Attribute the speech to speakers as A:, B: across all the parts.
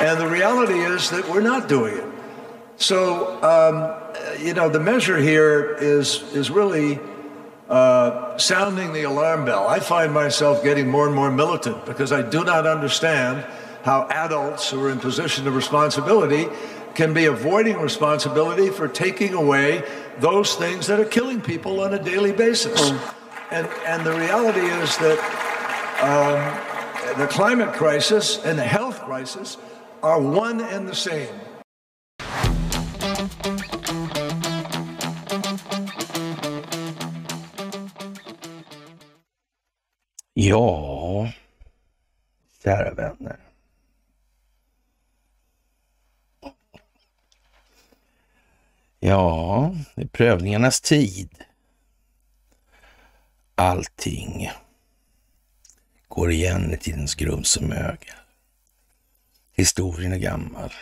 A: And the reality is that we're not doing it. So, um, you know, the measure here is, is really uh, sounding the alarm bell. I find myself getting more and more militant because I do not understand how adults who are in position of responsibility can be avoiding responsibility for taking away those things that are killing people on a daily basis. Hmm. And, and the reality is that um, the climate crisis and the health crisis are one and the same. Ja, kära vänner. Ja, det är prövningarnas tid. Allting går igen i tidens grums och mögel. Historien är gammal.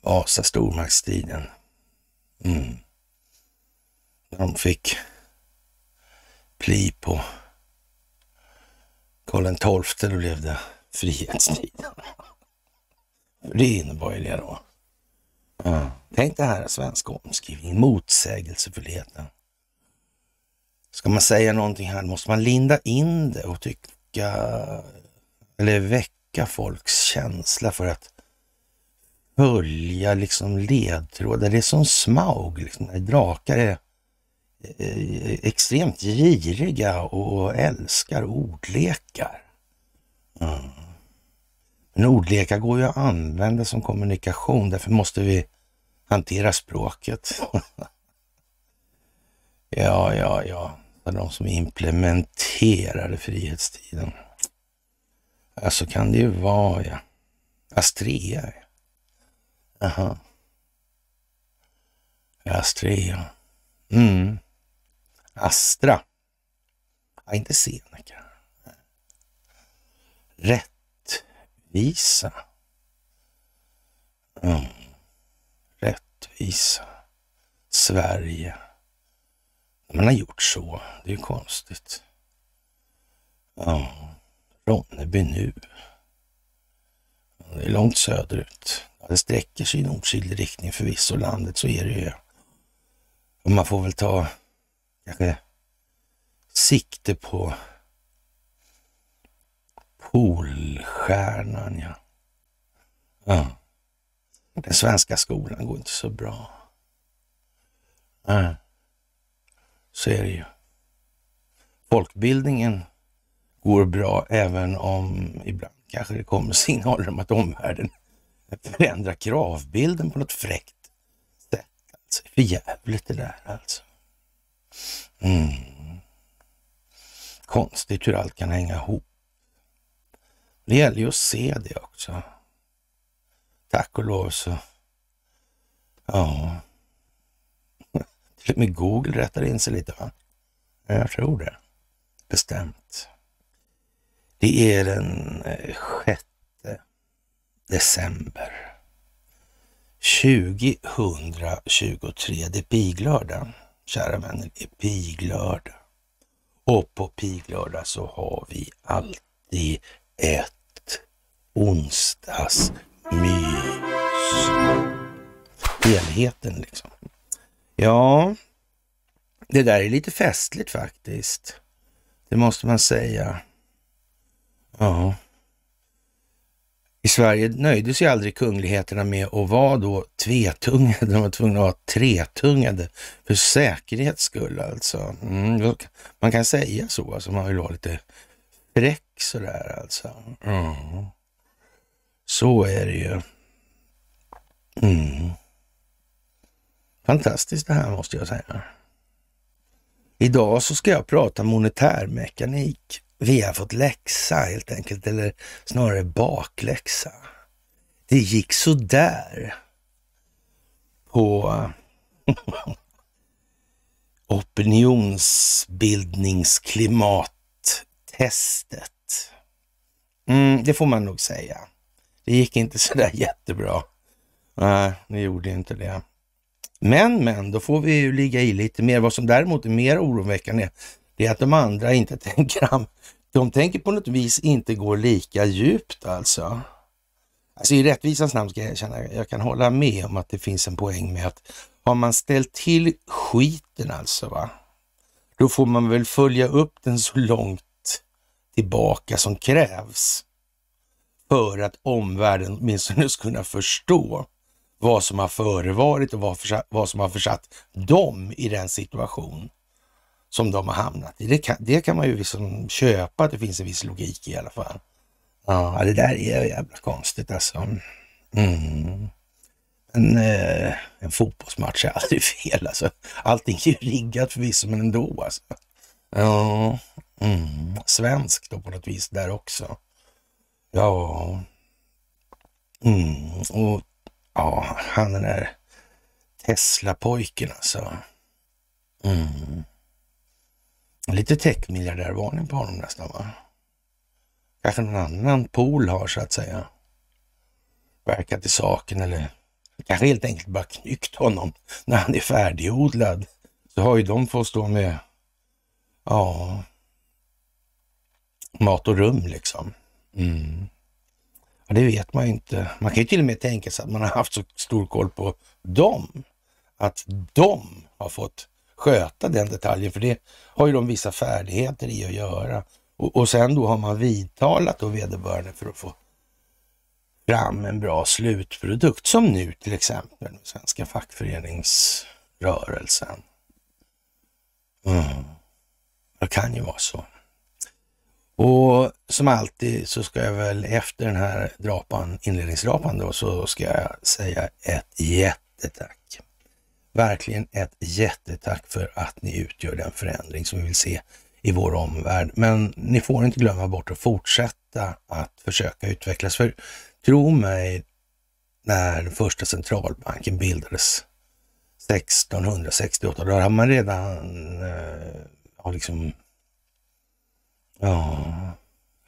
A: Vasa, stormaktstiden. Mm. De fick pli på Karl XII, då blev det frihetstiden. Det innebar ju det då. Mm. Tänk det här svenska omskrivningen, motsägelsefullheten. Ska man säga någonting här måste man linda in det och tycka eller väcka väcka folks känsla för att följa liksom ledtrådar. Det är som Smaug, liksom, drakar är eh, eh, extremt giriga och älskar ordlekar. Mm. Men ordlekar går ju att använda som kommunikation, därför måste vi hantera språket. ja, ja, ja, för de som implementerade frihetstiden. Ja, så kan det ju vara ja. Astrea ja. Aha. Astrea. Mm. Astra. Ja, inte Seneca. Rättvisa. Mm. Rättvisa. Sverige. Man har gjort så. Det är ju konstigt. Ja. Ronneby nu. Det är långt söderut. Det sträcker sig i nordsydlig riktning förvisso, landet, så är det ju. Och man får väl ta kanske sikte på Polstjärnan, ja. ja. Den svenska skolan går inte så bra. Nej, ja. så är det ju. Folkbildningen går bra även om ibland kanske det kommer signaler om att omvärlden förändrar kravbilden på något fräckt sätt. Alltså, för jävligt det där alltså. Mm. Konstigt hur allt kan hänga ihop. Det gäller ju att se det också. Tack och lov så, ja, till och med Google rättar in sig lite va? Jag tror det, bestämt. Det är den 6 eh, december 2023. Det är piglördag, kära vänner. Det är piglördag. Och på piglördag så har vi alltid ett onsdagsmys. Helheten liksom. Ja, det där är lite festligt faktiskt. Det måste man säga. Ja. I Sverige nöjde sig aldrig kungligheterna med att vara då tvetungade, de var tvungna att vara tretungade för säkerhets skull alltså. Mm. man kan säga så, alltså, man vill vara lite fräck sådär alltså. Mm. Så är det ju. Mm. Fantastiskt det här måste jag säga. Idag så ska jag prata monetärmekanik. Vi har fått läxa helt enkelt, eller snarare bakläxa. Det gick så där på eh, opinionsbildningsklimattestet. Mm, det får man nog säga. Det gick inte sådär jättebra. Nej, det gjorde inte det. Men, men, då får vi ju ligga i lite mer. Vad som däremot är mer oroväckande det är att de andra inte tänker, de tänker på något vis inte gå lika djupt alltså. Alltså i rättvisans namn ska jag erkänna, jag kan hålla med om att det finns en poäng med att har man ställt till skiten alltså, va? då får man väl följa upp den så långt tillbaka som krävs för att omvärlden åtminstone ska kunna förstå vad som har förevarit och vad, vad som har försatt dem i den situation som de har hamnat i. Det kan, det kan man ju liksom köpa, att det finns en viss logik i alla fall. Ja, det där är jävla konstigt alltså. Mm. En, eh, en fotbollsmatch är aldrig fel alltså. Allting är ju riggat förvisso, men ändå alltså. Ja, mm. svensk då på något vis där också. Ja, mm. och ja, han den där Tesla-pojken alltså. Mm lite techmiljardärvarning på honom nästan va? Kanske någon annan pool har så att säga verkat i saken eller kanske helt enkelt bara knyckt honom när han är färdigodlad. Så har ju de fått stå med, ja, mat och rum liksom. Mm. Ja, det vet man ju inte. Man kan ju till och med tänka sig att man har haft så stor koll på dem, att de har fått sköta den detaljen, för det har ju de vissa färdigheter i att göra. Och, och sen då har man vidtalat då vederbörande för att få fram en bra slutprodukt, som nu till exempel den svenska fackföreningsrörelsen. Mm. Det kan ju vara så. Och som alltid så ska jag väl efter den här drapan, inledningsdrapan då, så ska jag säga ett jättetack Verkligen ett jättetack för att ni utgör den förändring som vi vill se i vår omvärld. Men ni får inte glömma bort att fortsätta att försöka utvecklas. För tro mig, när den första centralbanken bildades 1668, då hade man redan eh, ja, liksom, ja,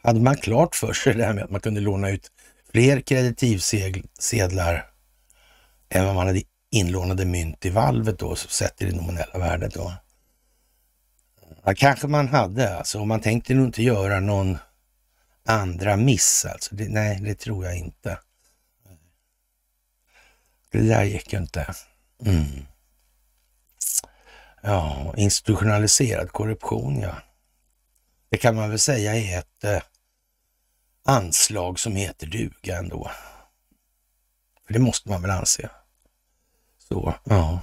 A: hade man klart för sig det här med att man kunde låna ut fler kreditivsedlar än vad man hade inlånade mynt i valvet då, sett i det nominella värdet. Då. Ja, kanske man hade alltså, och man tänkte nog inte göra någon andra miss alltså. Det, nej, det tror jag inte. Det där gick ju inte. Mm. Ja, institutionaliserad korruption ja. Det kan man väl säga är ett eh, anslag som heter duga ändå. För det måste man väl anse. Så, ja.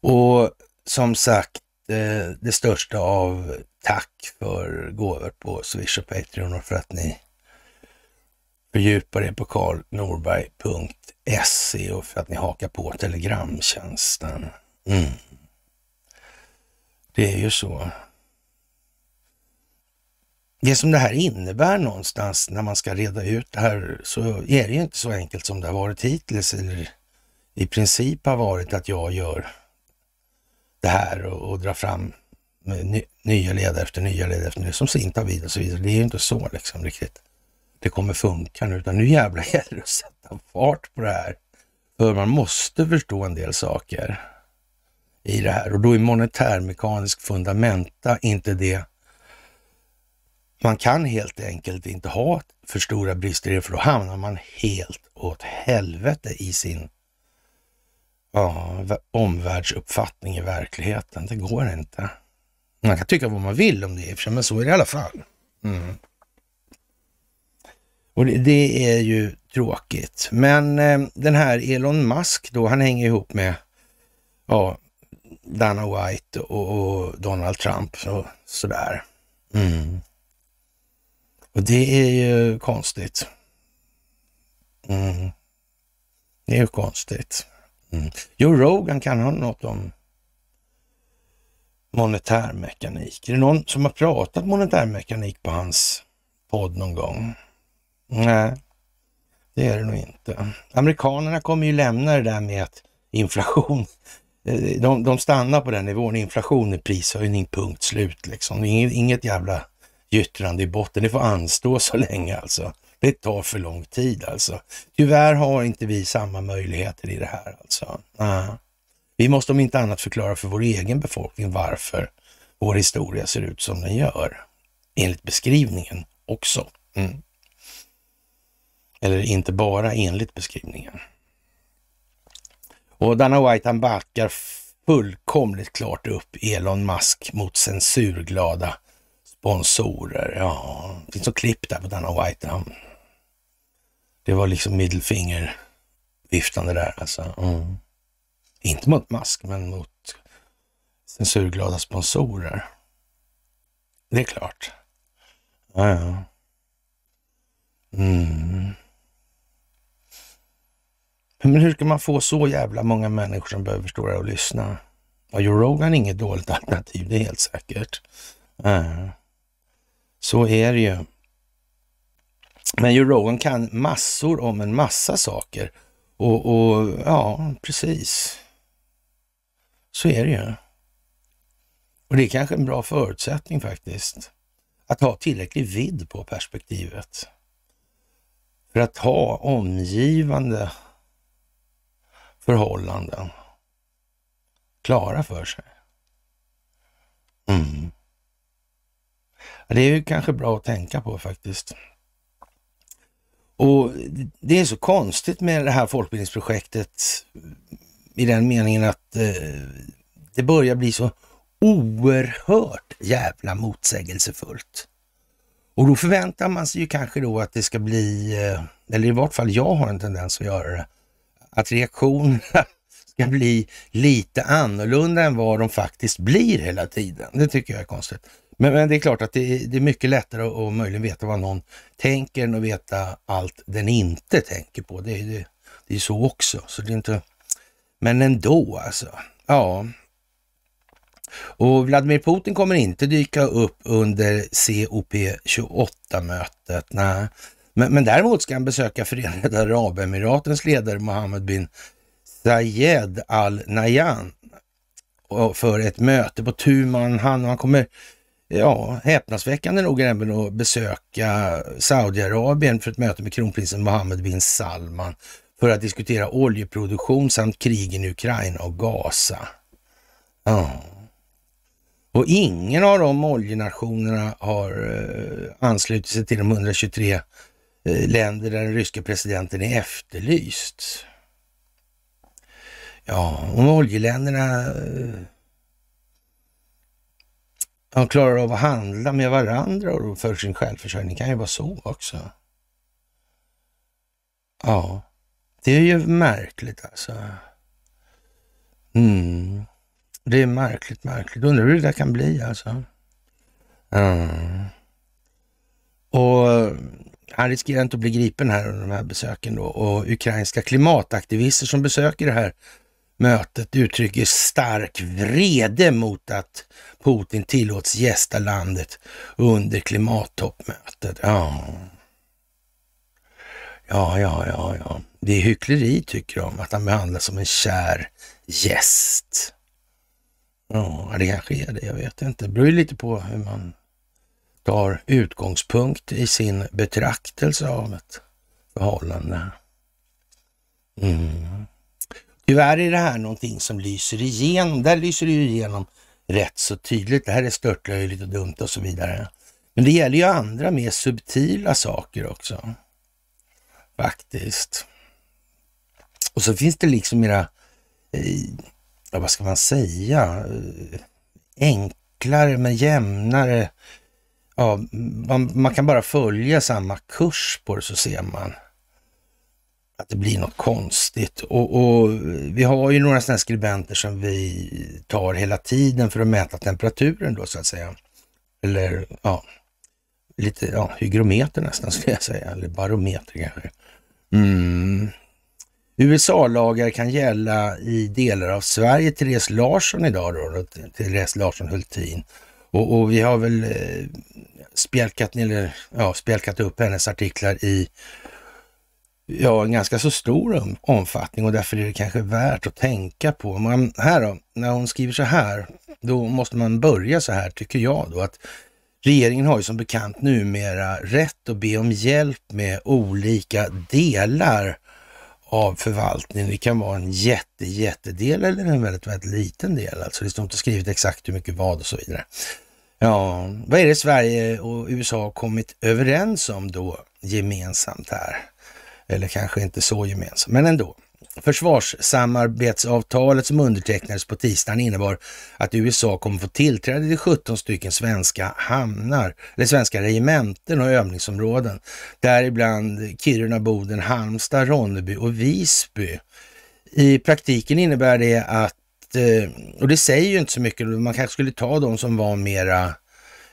A: Och som sagt, eh, det största av tack för gåvor på Swish och Patreon och för att ni fördjupar er på karlnorberg.se och för att ni hakar på telegramtjänsten. Mm. Det är ju så. Det som det här innebär någonstans när man ska reda ut det här så är det ju inte så enkelt som det har varit hittills eller i princip har varit att jag gör det här och, och drar fram ny, nya ledare efter nya ledare efter nya, som Sintavida vid och så vidare. Det är ju inte så liksom riktigt det kommer funka nu, utan nu jävlar gäller det att sätta fart på det här. För man måste förstå en del saker i det här och då är monetärmekanisk fundamenta inte det man kan helt enkelt inte ha för stora brister i det, för då hamnar man helt åt helvete i sin ja, omvärldsuppfattning i verkligheten. Det går inte. Man kan tycka vad man vill om det men så är det i alla fall. Mm. Och det, det, är ju tråkigt. Men eh, den här Elon Musk då, han hänger ihop med ja, Dana White och, och Donald Trump och sådär. Mm. Och det är ju konstigt. Mm. Det är ju konstigt. Mm. Joe Rogan kan ha något om monetärmekanik. Är det någon som har pratat monetärmekanik på hans podd någon gång? Nej, det är det nog inte. Amerikanerna kommer ju lämna det där med att inflation, eh, de, de stannar på den nivån. Inflation är prishöjning, punkt slut liksom. Inget, inget jävla gyttrande i botten. Det får anstå så länge alltså. Det tar för lång tid alltså. Tyvärr har inte vi samma möjligheter i det här alltså. Uh. Vi måste om inte annat förklara för vår egen befolkning varför vår historia ser ut som den gör. Enligt beskrivningen också. Mm. Eller inte bara enligt beskrivningen. Och Dana White han backar fullkomligt klart upp Elon Musk mot censurglada sponsorer. Ja, det finns något klipp där på Dana White. Han det var liksom viftande där alltså. Mm. Inte mot Musk, men mot censurglada sponsorer. Det är klart. Ja, ja. Mm. Men hur ska man få så jävla många människor som behöver stå där och lyssna? Och Joe Rogan är inget dåligt alternativ, det är helt säkert. Ja. Så är det ju. Men Joe Rogan kan massor om en massa saker. Och, och ja, precis. Så är det ju. Och det är kanske en bra förutsättning faktiskt. Att ha tillräcklig vidd på perspektivet. För att ha omgivande förhållanden klara för sig. Mm. Det är ju kanske bra att tänka på faktiskt. Och Det är så konstigt med det här folkbildningsprojektet i den meningen att eh, det börjar bli så oerhört jävla motsägelsefullt. Och då förväntar man sig ju kanske då att det ska bli, eh, eller i vart fall jag har en tendens att göra det, att reaktionerna ska bli lite annorlunda än vad de faktiskt blir hela tiden. Det tycker jag är konstigt. Men, men, det är klart att det är, det är mycket lättare att och möjligen veta vad någon tänker än att veta allt den inte tänker på. Det är det, det är så också. Så det är inte... Men ändå alltså. Ja. Och Vladimir Putin kommer inte dyka upp under COP28-mötet. Nej. Men, men däremot ska han besöka Förenade Arabemiratens ledare Mohammed bin Zayed Al Nahyan för ett möte på Tuman Han. Han kommer ja, häpnadsväckande nog även att besöka Saudiarabien för ett möte med kronprinsen Mohammed bin Salman för att diskutera oljeproduktion samt krigen i Ukraina och Gaza. Ja. Och ingen av de oljenationerna har eh, anslutit sig till de 123 eh, länder där den ryska presidenten är efterlyst. Ja, och oljeländerna eh, de klarar av att handla med varandra och för sin självförsörjning kan ju vara så också. Ja, det är ju märkligt alltså. Mm. Det är märkligt, märkligt. Undrar hur det där kan bli alltså. Mm. Och han riskerar inte att bli gripen här under de här besöken då. Och ukrainska klimataktivister som besöker det här mötet uttrycker stark vrede mot att Putin tillåts gästa landet under klimattoppmötet. Ja. ja, ja, ja, ja. Det är hyckleri tycker de, att han behandlas som en kär gäst. Ja, det kanske är det. Jag vet inte. Det beror ju lite på hur man tar utgångspunkt i sin betraktelse av ett förhållande. Mm. Tyvärr är det här någonting som lyser igenom. Där lyser det ju igenom rätt så tydligt. Det här är störtlöjligt och dumt och så vidare. Men det gäller ju andra mer subtila saker också. Faktiskt. Och så finns det liksom mera, eh, ja, vad ska man säga, eh, enklare men jämnare. Ja, man, man kan bara följa samma kurs på det så ser man att det blir något konstigt. Och, och vi har ju några sådana skribenter som vi tar hela tiden för att mäta temperaturen då så att säga. Eller ja, lite ja, hygrometer nästan skulle jag säga, eller barometer kanske. Mm. USA-lagar kan gälla i delar av Sverige. Therese Larsson idag då, då Therese Larsson Hultin. Och, och vi har väl eh, spjälkat, eller, ja, spjälkat upp hennes artiklar i ja, en ganska så stor omfattning och därför är det kanske värt att tänka på. Man, här då, när hon skriver så här, då måste man börja så här tycker jag då att regeringen har ju som bekant numera rätt att be om hjälp med olika delar av förvaltningen. Det kan vara en jätte, jättedel eller en väldigt, väldigt liten del. Alltså det står inte skrivet exakt hur mycket vad och så vidare. Ja, vad är det Sverige och USA kommit överens om då gemensamt här? Eller kanske inte så gemensam, men ändå. Försvarssamarbetsavtalet som undertecknades på tisdagen innebar att USA kommer få tillträde till 17 stycken svenska hamnar, eller svenska regementen och övningsområden, däribland Kiruna, Boden, Halmstad, Ronneby och Visby. I praktiken innebär det att, eh, och det säger ju inte så mycket, man kanske skulle ta de som var mera,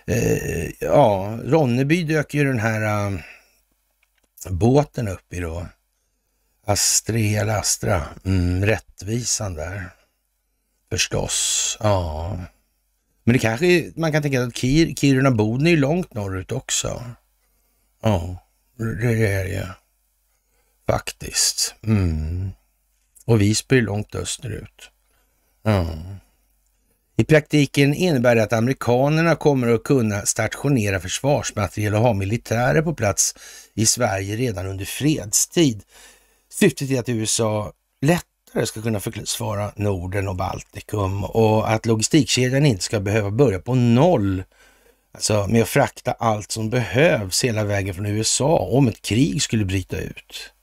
A: eh, ja, Ronneby dök ju den här eh, båten upp i då. Astra, Astra, mm, rättvisan där. Förstås, ja. Men det kanske, man kan tänka att Kir, Kiruna-Boden är ju långt norrut också. Ja, det är det ju. Faktiskt. Mm. Och Visby är långt österut. Ja. I praktiken innebär det att amerikanerna kommer att kunna stationera försvarsmateriel och ha militärer på plats i Sverige redan under fredstid. Syftet är att USA lättare ska kunna försvara Norden och Baltikum och att logistikkedjan inte ska behöva börja på noll Alltså med att frakta allt som behövs hela vägen från USA om ett krig skulle bryta ut.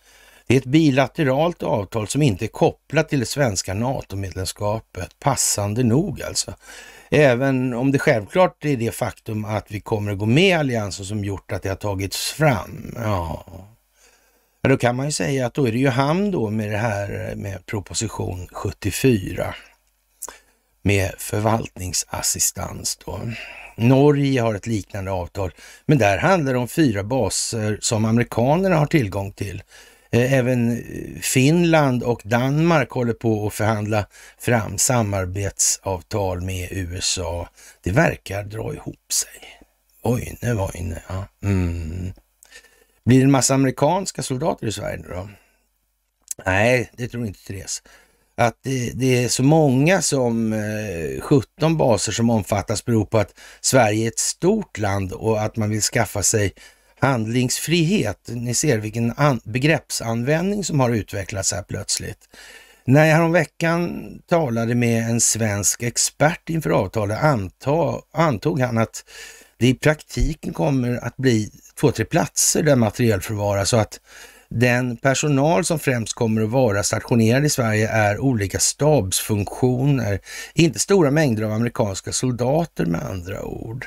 A: Det är ett bilateralt avtal som inte är kopplat till det svenska NATO-medlemskapet, passande nog alltså. Även om det självklart är det faktum att vi kommer att gå med i alliansen som gjort att det har tagits fram. Ja. ja. då kan man ju säga att då är det ju han då med det här med proposition 74 med förvaltningsassistans då. Norge har ett liknande avtal, men där handlar det om fyra baser som amerikanerna har tillgång till Eh, även eh, Finland och Danmark håller på att förhandla fram samarbetsavtal med USA. Det verkar dra ihop sig. Ojne, vojne. Ja. Mm. Blir det en massa amerikanska soldater i Sverige nu då? Nej, det tror inte Therese. Att det, det, är så många som eh, 17 baser som omfattas beror på att Sverige är ett stort land och att man vill skaffa sig handlingsfrihet. Ni ser vilken begreppsanvändning som har utvecklats här plötsligt. När jag häromveckan talade med en svensk expert inför avtalet antog, han att det i praktiken kommer att bli två, tre platser där materiel förvaras så att den personal som främst kommer att vara stationerad i Sverige är olika stabsfunktioner, inte stora mängder av amerikanska soldater med andra ord.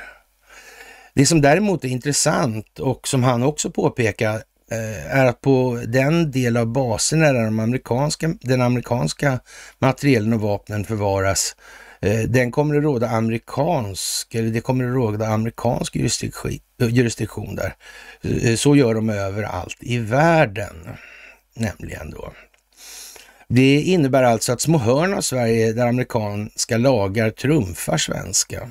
A: Det som däremot är intressant och som han också påpekar eh, är att på den del av baserna där de amerikanska, den amerikanska materielen och vapnen förvaras, eh, den kommer att råda amerikansk, eller det kommer att råda amerikansk jurisdiktion, jurisdiktion där. Eh, så gör de överallt i världen, nämligen då. Det innebär alltså att små hörn av Sverige där amerikanska lagar trumfar svenska.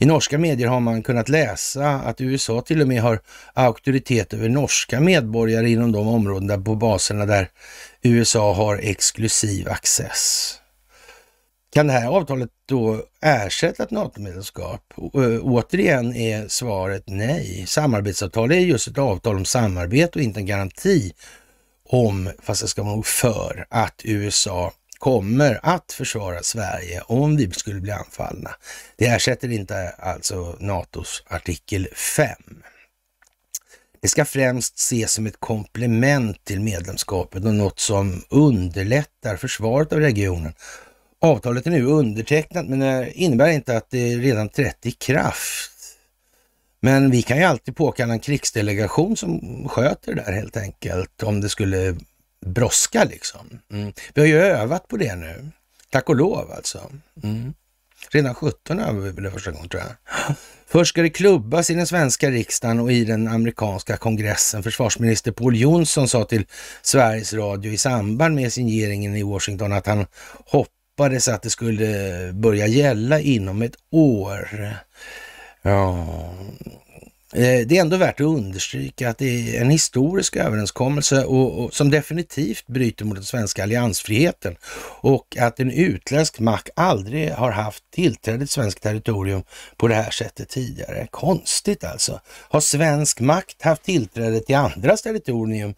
A: I norska medier har man kunnat läsa att USA till och med har auktoritet över norska medborgare inom de områden på baserna där USA har exklusiv access. Kan det här avtalet då ersätta ett NATO-medlemskap? Återigen är svaret nej. Samarbetsavtal är just ett avtal om samarbete och inte en garanti om, fast det ska man nog för, att USA kommer att försvara Sverige om vi skulle bli anfallna. Det ersätter inte alltså NATOs artikel 5. Det ska främst ses som ett komplement till medlemskapet och något som underlättar försvaret av regionen. Avtalet är nu undertecknat men det innebär inte att det redan trätt i kraft. Men vi kan ju alltid påkalla en krigsdelegation som sköter det där helt enkelt om det skulle brådska liksom. Mm. Vi har ju övat på det nu, tack och lov alltså. Mm. Redan 17 övade vi det första gången tror jag. Först ska det klubbas i den svenska riksdagen och i den amerikanska kongressen. Försvarsminister Paul Jonsson sa till Sveriges Radio i samband med signeringen i Washington att han hoppades att det skulle börja gälla inom ett år. Ja, Eh, det är ändå värt att understryka att det är en historisk överenskommelse och, och, som definitivt bryter mot den svenska alliansfriheten och att en utländsk makt aldrig har haft tillträde till svenskt territorium på det här sättet tidigare. Konstigt alltså. Har svensk makt haft tillträde till andras territorium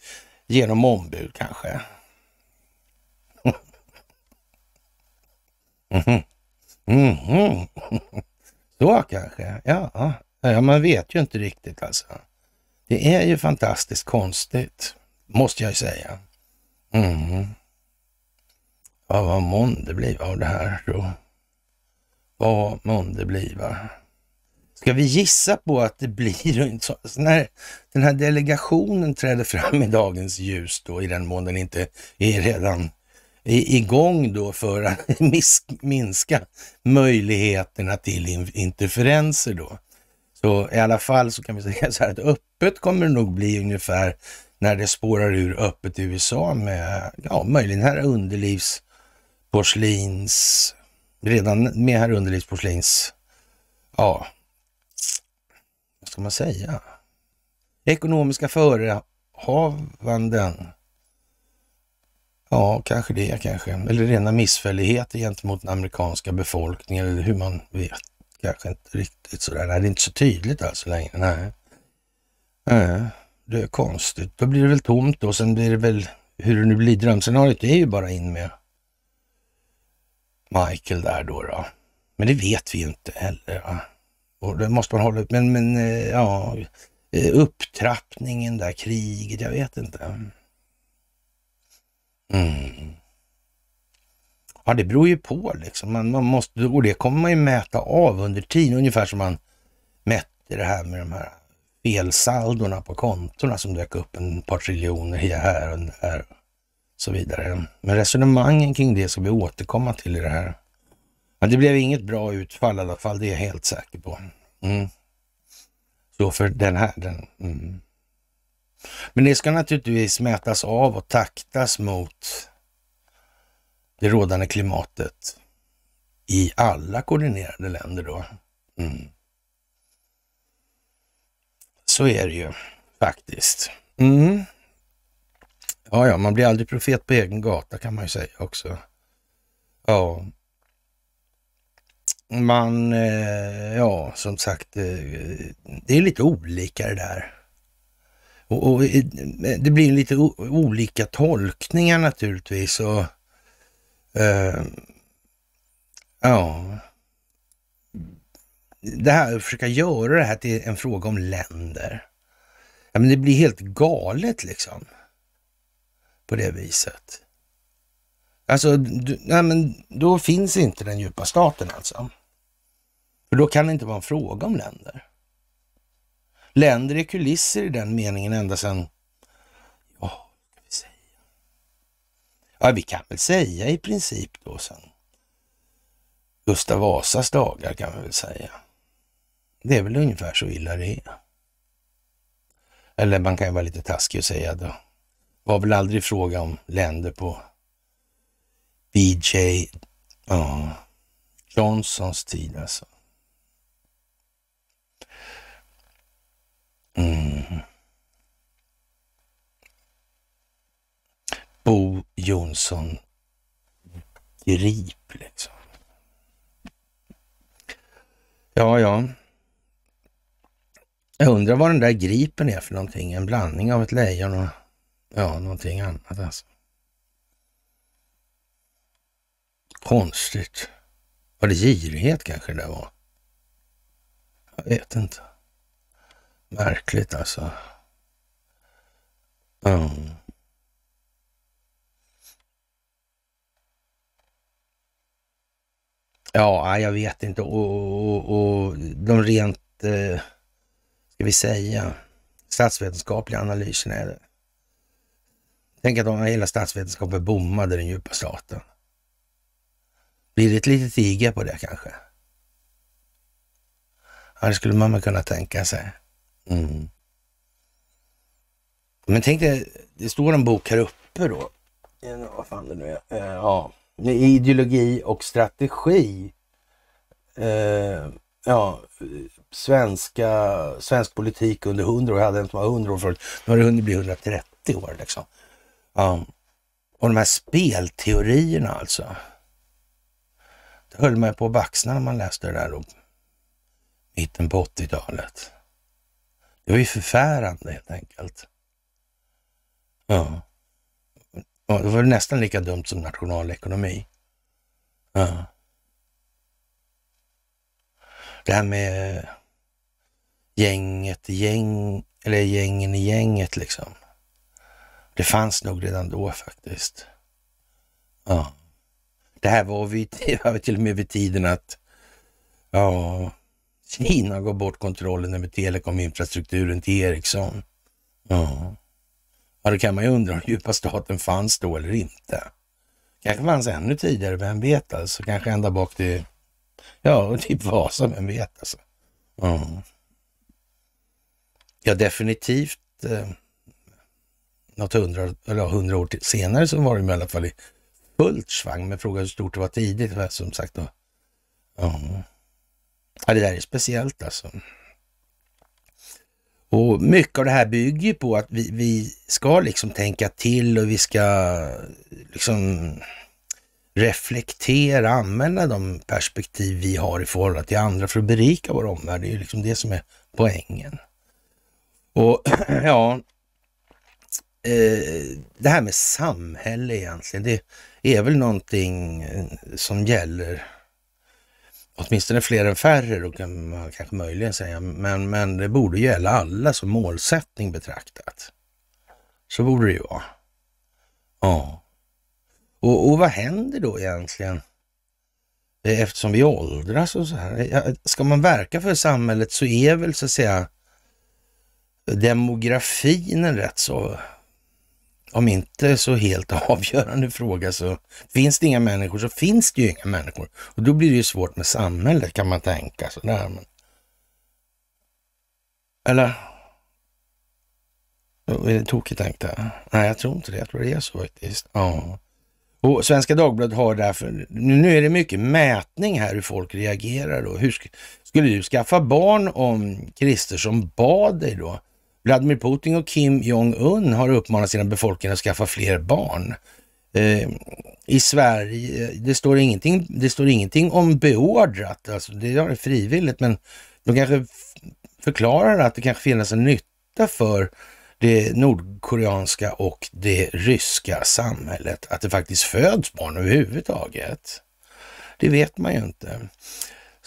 A: genom ombud kanske? Mm -hmm. Mm -hmm. Så kanske, ja. Ja, man vet ju inte riktigt alltså. Det är ju fantastiskt konstigt, måste jag säga. Mm. Ja, vad månde bliva av det här då? Vad månde bliva? Ska vi gissa på att det blir en alltså, när den här delegationen träder fram i dagens ljus då, i den mån den inte är redan igång då för att minska möjligheterna till interferenser då. Så i alla fall så kan vi säga så här att öppet kommer det nog bli ungefär när det spårar ur öppet i USA med, ja, möjligen här underlivsporslins, redan med här underlivsporslins, ja, vad ska man säga? Ekonomiska förehavanden. Ja, kanske det kanske. Eller rena missfälligheter gentemot den amerikanska befolkningen eller hur man vet kanske inte riktigt sådär. Nej, det är inte så tydligt alltså längre. Nej. nej. Det är konstigt. Då blir det väl tomt och sen blir det väl hur det nu blir. Drömscenariot är ju bara in med Michael där då. då. Men det vet vi ju inte heller. Va? Och det måste man hålla ut Men, men eh, ja, eh, upptrappningen där, kriget, jag vet inte. Mm. mm. Ja, det beror ju på liksom. Man, man måste, och det kommer man ju mäta av under tiden, ungefär som man mätte det här med de här felsaldorna på kontorna som dök upp en par triljoner här och där och så vidare. Men resonemangen kring det ska vi återkomma till i det här. Men det blev inget bra utfall i alla fall, det är jag helt säker på. Mm. Så för den här, den. Mm. Men det ska naturligtvis mätas av och taktas mot det rådande klimatet i alla koordinerade länder då. Mm. Så är det ju faktiskt. Mm. Ja, ja, man blir aldrig profet på egen gata kan man ju säga också. Ja. Man, eh, ja, som sagt, eh, det är lite olika det där. Och, och eh, det blir lite olika tolkningar naturligtvis. och Uh, ja. Det här, att försöka göra det här till en fråga om länder. Ja, men det blir helt galet liksom. På det viset. Alltså, du, nej, men då finns inte den djupa staten alltså. För då kan det inte vara en fråga om länder. Länder är kulisser i den meningen ända sedan Ja, vi kan väl säga i princip då sen. Gustav Vasas dagar kan man väl säga. Det är väl ungefär så illa det är. Eller man kan ju vara lite taskig och säga det var väl aldrig fråga om länder på BJ ja, Johnsons tid alltså. Mm. Bo Jonsson Grip. Liksom. Ja, ja. Jag undrar vad den där gripen är för någonting. En blandning av ett lejon och ja, någonting annat alltså. Konstigt. Var det girighet kanske det var? Jag vet inte. Märkligt alltså. Mm. Ja, jag vet inte. Och, och, och de rent, eh, ska vi säga, statsvetenskapliga analyserna är det. Tänk att om hela statsvetenskapen bommade den djupa staten. Blir det ett litet IG på det kanske? Ja, det skulle man kunna tänka sig. Mm. Men tänk dig, det står en bok här uppe då. Vad fan det nu är. Eh, ja ideologi och strategi. Eh, ja, svenska, svensk politik under 100 år. Jag hade en som var 100 år förut. Nu har det hunnit bli 130 år liksom. Ja. Och de här spelteorierna alltså. Det höll man på att baxna när man läste det där då. Mitten på 80-talet. Det var ju förfärande helt enkelt. Ja. Ja, det var nästan lika dumt som nationalekonomi. Ja. Det här med gänget gäng, eller gängen i gänget liksom. Det fanns nog redan då faktiskt. Ja. Det här var vi till och med vid tiden att ja, Kina gav bort kontrollen över telekominfrastrukturen till Ericsson. Ja. Ja, då kan man ju undra om djupa staten fanns då eller inte. Kanske fanns ännu tidigare, vem vet alltså? Kanske ända bak till, ja, typ Vasa, vem vet alltså? Mm. Ja, definitivt eh, något hundra, eller hundra år till, senare så var det i alla fall i fullt svang, men fråga hur stort det var tidigt, som sagt. Då. Mm. Ja, det där är speciellt alltså. Och mycket av det här bygger på att vi, vi ska liksom tänka till och vi ska liksom reflektera, använda de perspektiv vi har i förhållande till andra för att berika vår omvärld. Det är ju liksom det som är poängen. Och ja, eh, det här med samhälle egentligen, det är väl någonting eh, som gäller åtminstone fler än färre, då kan man kanske möjligen säga, men, men det borde gälla alla som målsättning betraktat. Så borde det ju vara. Ja. Och, och vad händer då egentligen? Eh, eftersom vi åldras och så här. Eh, ska man verka för samhället så är väl så att säga demografin en rätt så om inte så helt avgörande fråga så finns det inga människor så finns det ju inga människor. Och då blir det ju svårt med samhället kan man tänka sådär. Men... Eller? Är det tokigt tänkt där? Nej, jag tror inte det. Jag tror det är så faktiskt. Ja. Och Svenska Dagbladet har därför, nu är det mycket mätning här hur folk reagerar då. Hur, skulle du skaffa barn om Kristersson bad dig då? Vladimir Putin och Kim Jong-Un har uppmanat sina befolkningar att skaffa fler barn. Eh, I Sverige, eh, det står, ingenting, det står ingenting om beordrat, alltså det är frivilligt, men de kanske förklarar att det kanske finns en nytta för det nordkoreanska och det ryska samhället, att det faktiskt föds barn överhuvudtaget. Det vet man ju inte.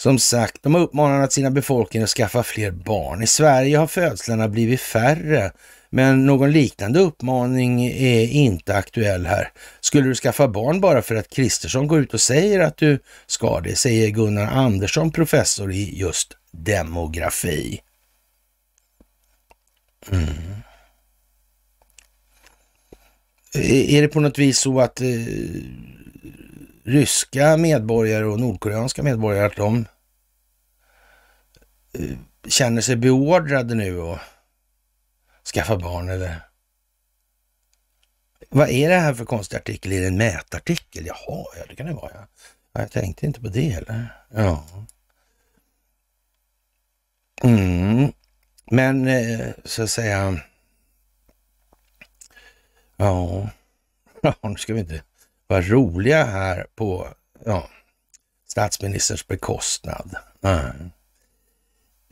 A: Som sagt, de har uppmanat sina befolkningar att skaffa fler barn. I Sverige har födslarna blivit färre, men någon liknande uppmaning är inte aktuell här. Skulle du skaffa barn bara för att Kristersson går ut och säger att du ska det, säger Gunnar Andersson, professor i just demografi. Mm. Är det på något vis så att eh, ryska medborgare och nordkoreanska medborgare, att de Eh, känner sig beordrade nu att skaffa barn eller? Vad är det här för konstig artikel? Är det en mätartikel? Jaha, ja det kan det vara ja. Jag tänkte inte på det heller. Ja. Mm. Men eh, så att säga... Ja. ja, nu ska vi inte vara roliga här på ja, statsministerns bekostnad. Mm.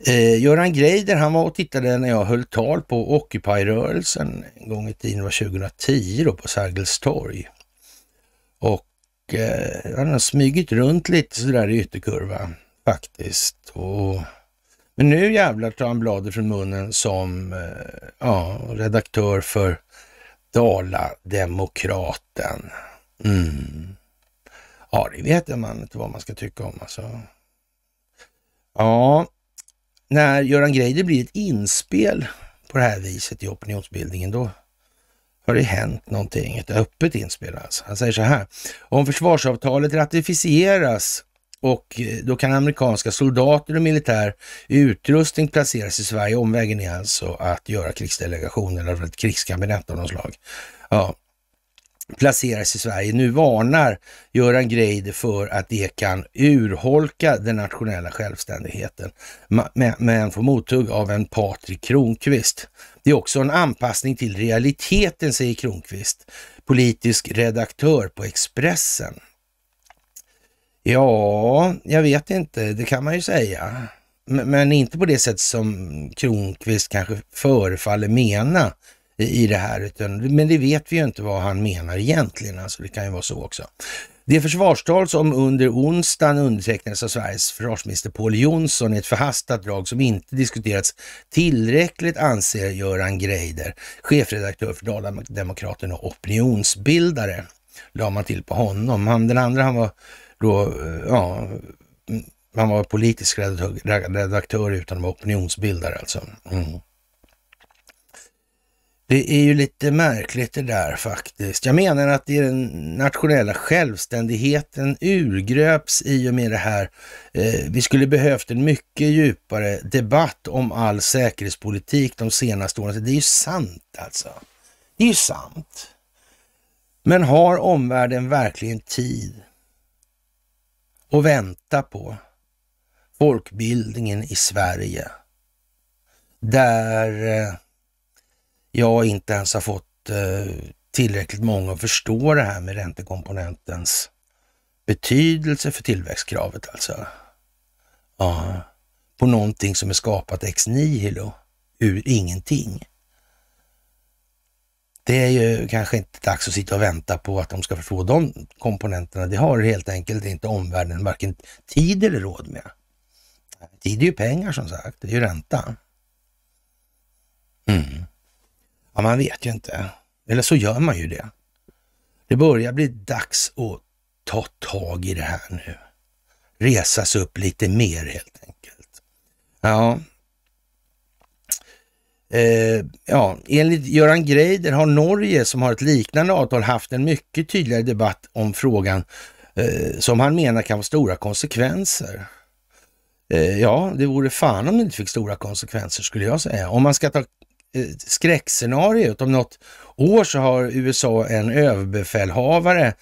A: Eh, Göran Greider, han var och tittade när jag höll tal på Occupy-rörelsen en gång i tiden, var 2010 då, på Sergels torg. Och eh, han har smygit runt lite sådär i ytterkurva faktiskt. Och, men nu jävlar tar han bladet från munnen som eh, ja, redaktör för Dala-demokraten. Mm. Ja, det vet man inte vad man ska tycka om alltså. Ja, när Göran Greider blir ett inspel på det här viset i opinionsbildningen, då har det hänt någonting. Ett öppet inspel alltså. Han säger så här. Om försvarsavtalet ratificeras och eh, då kan amerikanska soldater och militär utrustning placeras i Sverige. Omvägen är alltså att göra krigsdelegationer eller ett krigskabinett av något slag. Ja, placeras i Sverige. Nu varnar Göran Greider för att det kan urholka den nationella självständigheten, men får mothugg av en Patrik Kronqvist. Det är också en anpassning till realiteten, säger Kronqvist, politisk redaktör på Expressen. Ja, jag vet inte, det kan man ju säga. Men inte på det sätt som Kronqvist kanske förefaller mena i det här. Utan, men det vet vi ju inte vad han menar egentligen. Alltså, det kan ju vara så också. Det försvarstal som under onsdagen undertecknades av Sveriges försvarsminister Paul Jonsson är ett förhastat drag som inte diskuterats tillräckligt, anser Göran Greider, chefredaktör för Dala-Demokraten och opinionsbildare. La man till på honom. Han, den andra han var då, ja, mm, han var politisk redaktör, redaktör utan att vara opinionsbildare alltså. Mm. Det är ju lite märkligt det där faktiskt. Jag menar att det är den nationella självständigheten urgröps i och med det här. Eh, vi skulle behövt en mycket djupare debatt om all säkerhetspolitik de senaste åren. Det är ju sant alltså. Det är ju sant. Men har omvärlden verkligen tid att vänta på folkbildningen i Sverige? Där eh, jag inte ens har fått eh, tillräckligt många att förstå det här med räntekomponentens betydelse för tillväxtkravet alltså. Ja, på någonting som är skapat ex nihilo, ur ingenting. Det är ju kanske inte dags att sitta och vänta på att de ska förstå de komponenterna. Det har helt enkelt inte omvärlden varken tid eller råd med. Tid är ju pengar som sagt, det är ju ränta. Mm. Ja, man vet ju inte. Eller så gör man ju det. Det börjar bli dags att ta tag i det här nu. Resas upp lite mer helt enkelt. Ja. Eh, ja, enligt Göran Greider har Norge som har ett liknande avtal haft en mycket tydligare debatt om frågan eh, som han menar kan få stora konsekvenser. Eh, ja, det vore fan om det inte fick stora konsekvenser skulle jag säga. Om man ska ta Eh, skräckscenariot. Om något år så har USA en överbefälhavare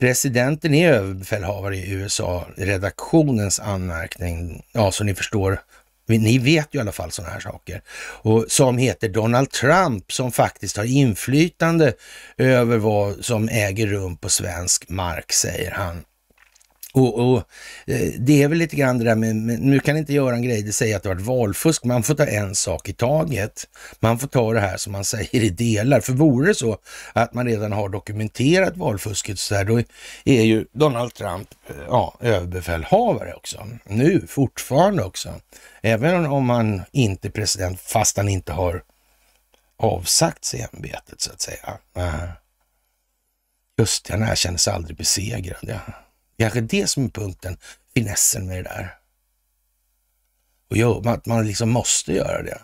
A: Presidenten är överbefälhavare i USA, redaktionens anmärkning, ja så ni förstår, ni vet ju i alla fall sådana här saker, och som heter Donald Trump som faktiskt har inflytande över vad som äger rum på svensk mark, säger han. Och, och, eh, Det är väl lite grann det där med, nu kan inte Göran Greider säga att det varit valfusk, man får ta en sak i taget. Man får ta det här som man säger i delar, för vore det så att man redan har dokumenterat valfusket så här, då är ju Donald Trump eh, ja, överbefälhavare också, nu fortfarande också. Även om han inte är president, fast han inte har avsagt sig ämbetet så att säga. Just det, han erkändes aldrig besegrad. Ja. Kanske det som är punkten, finessen med det där. Och jo, att man liksom måste göra det.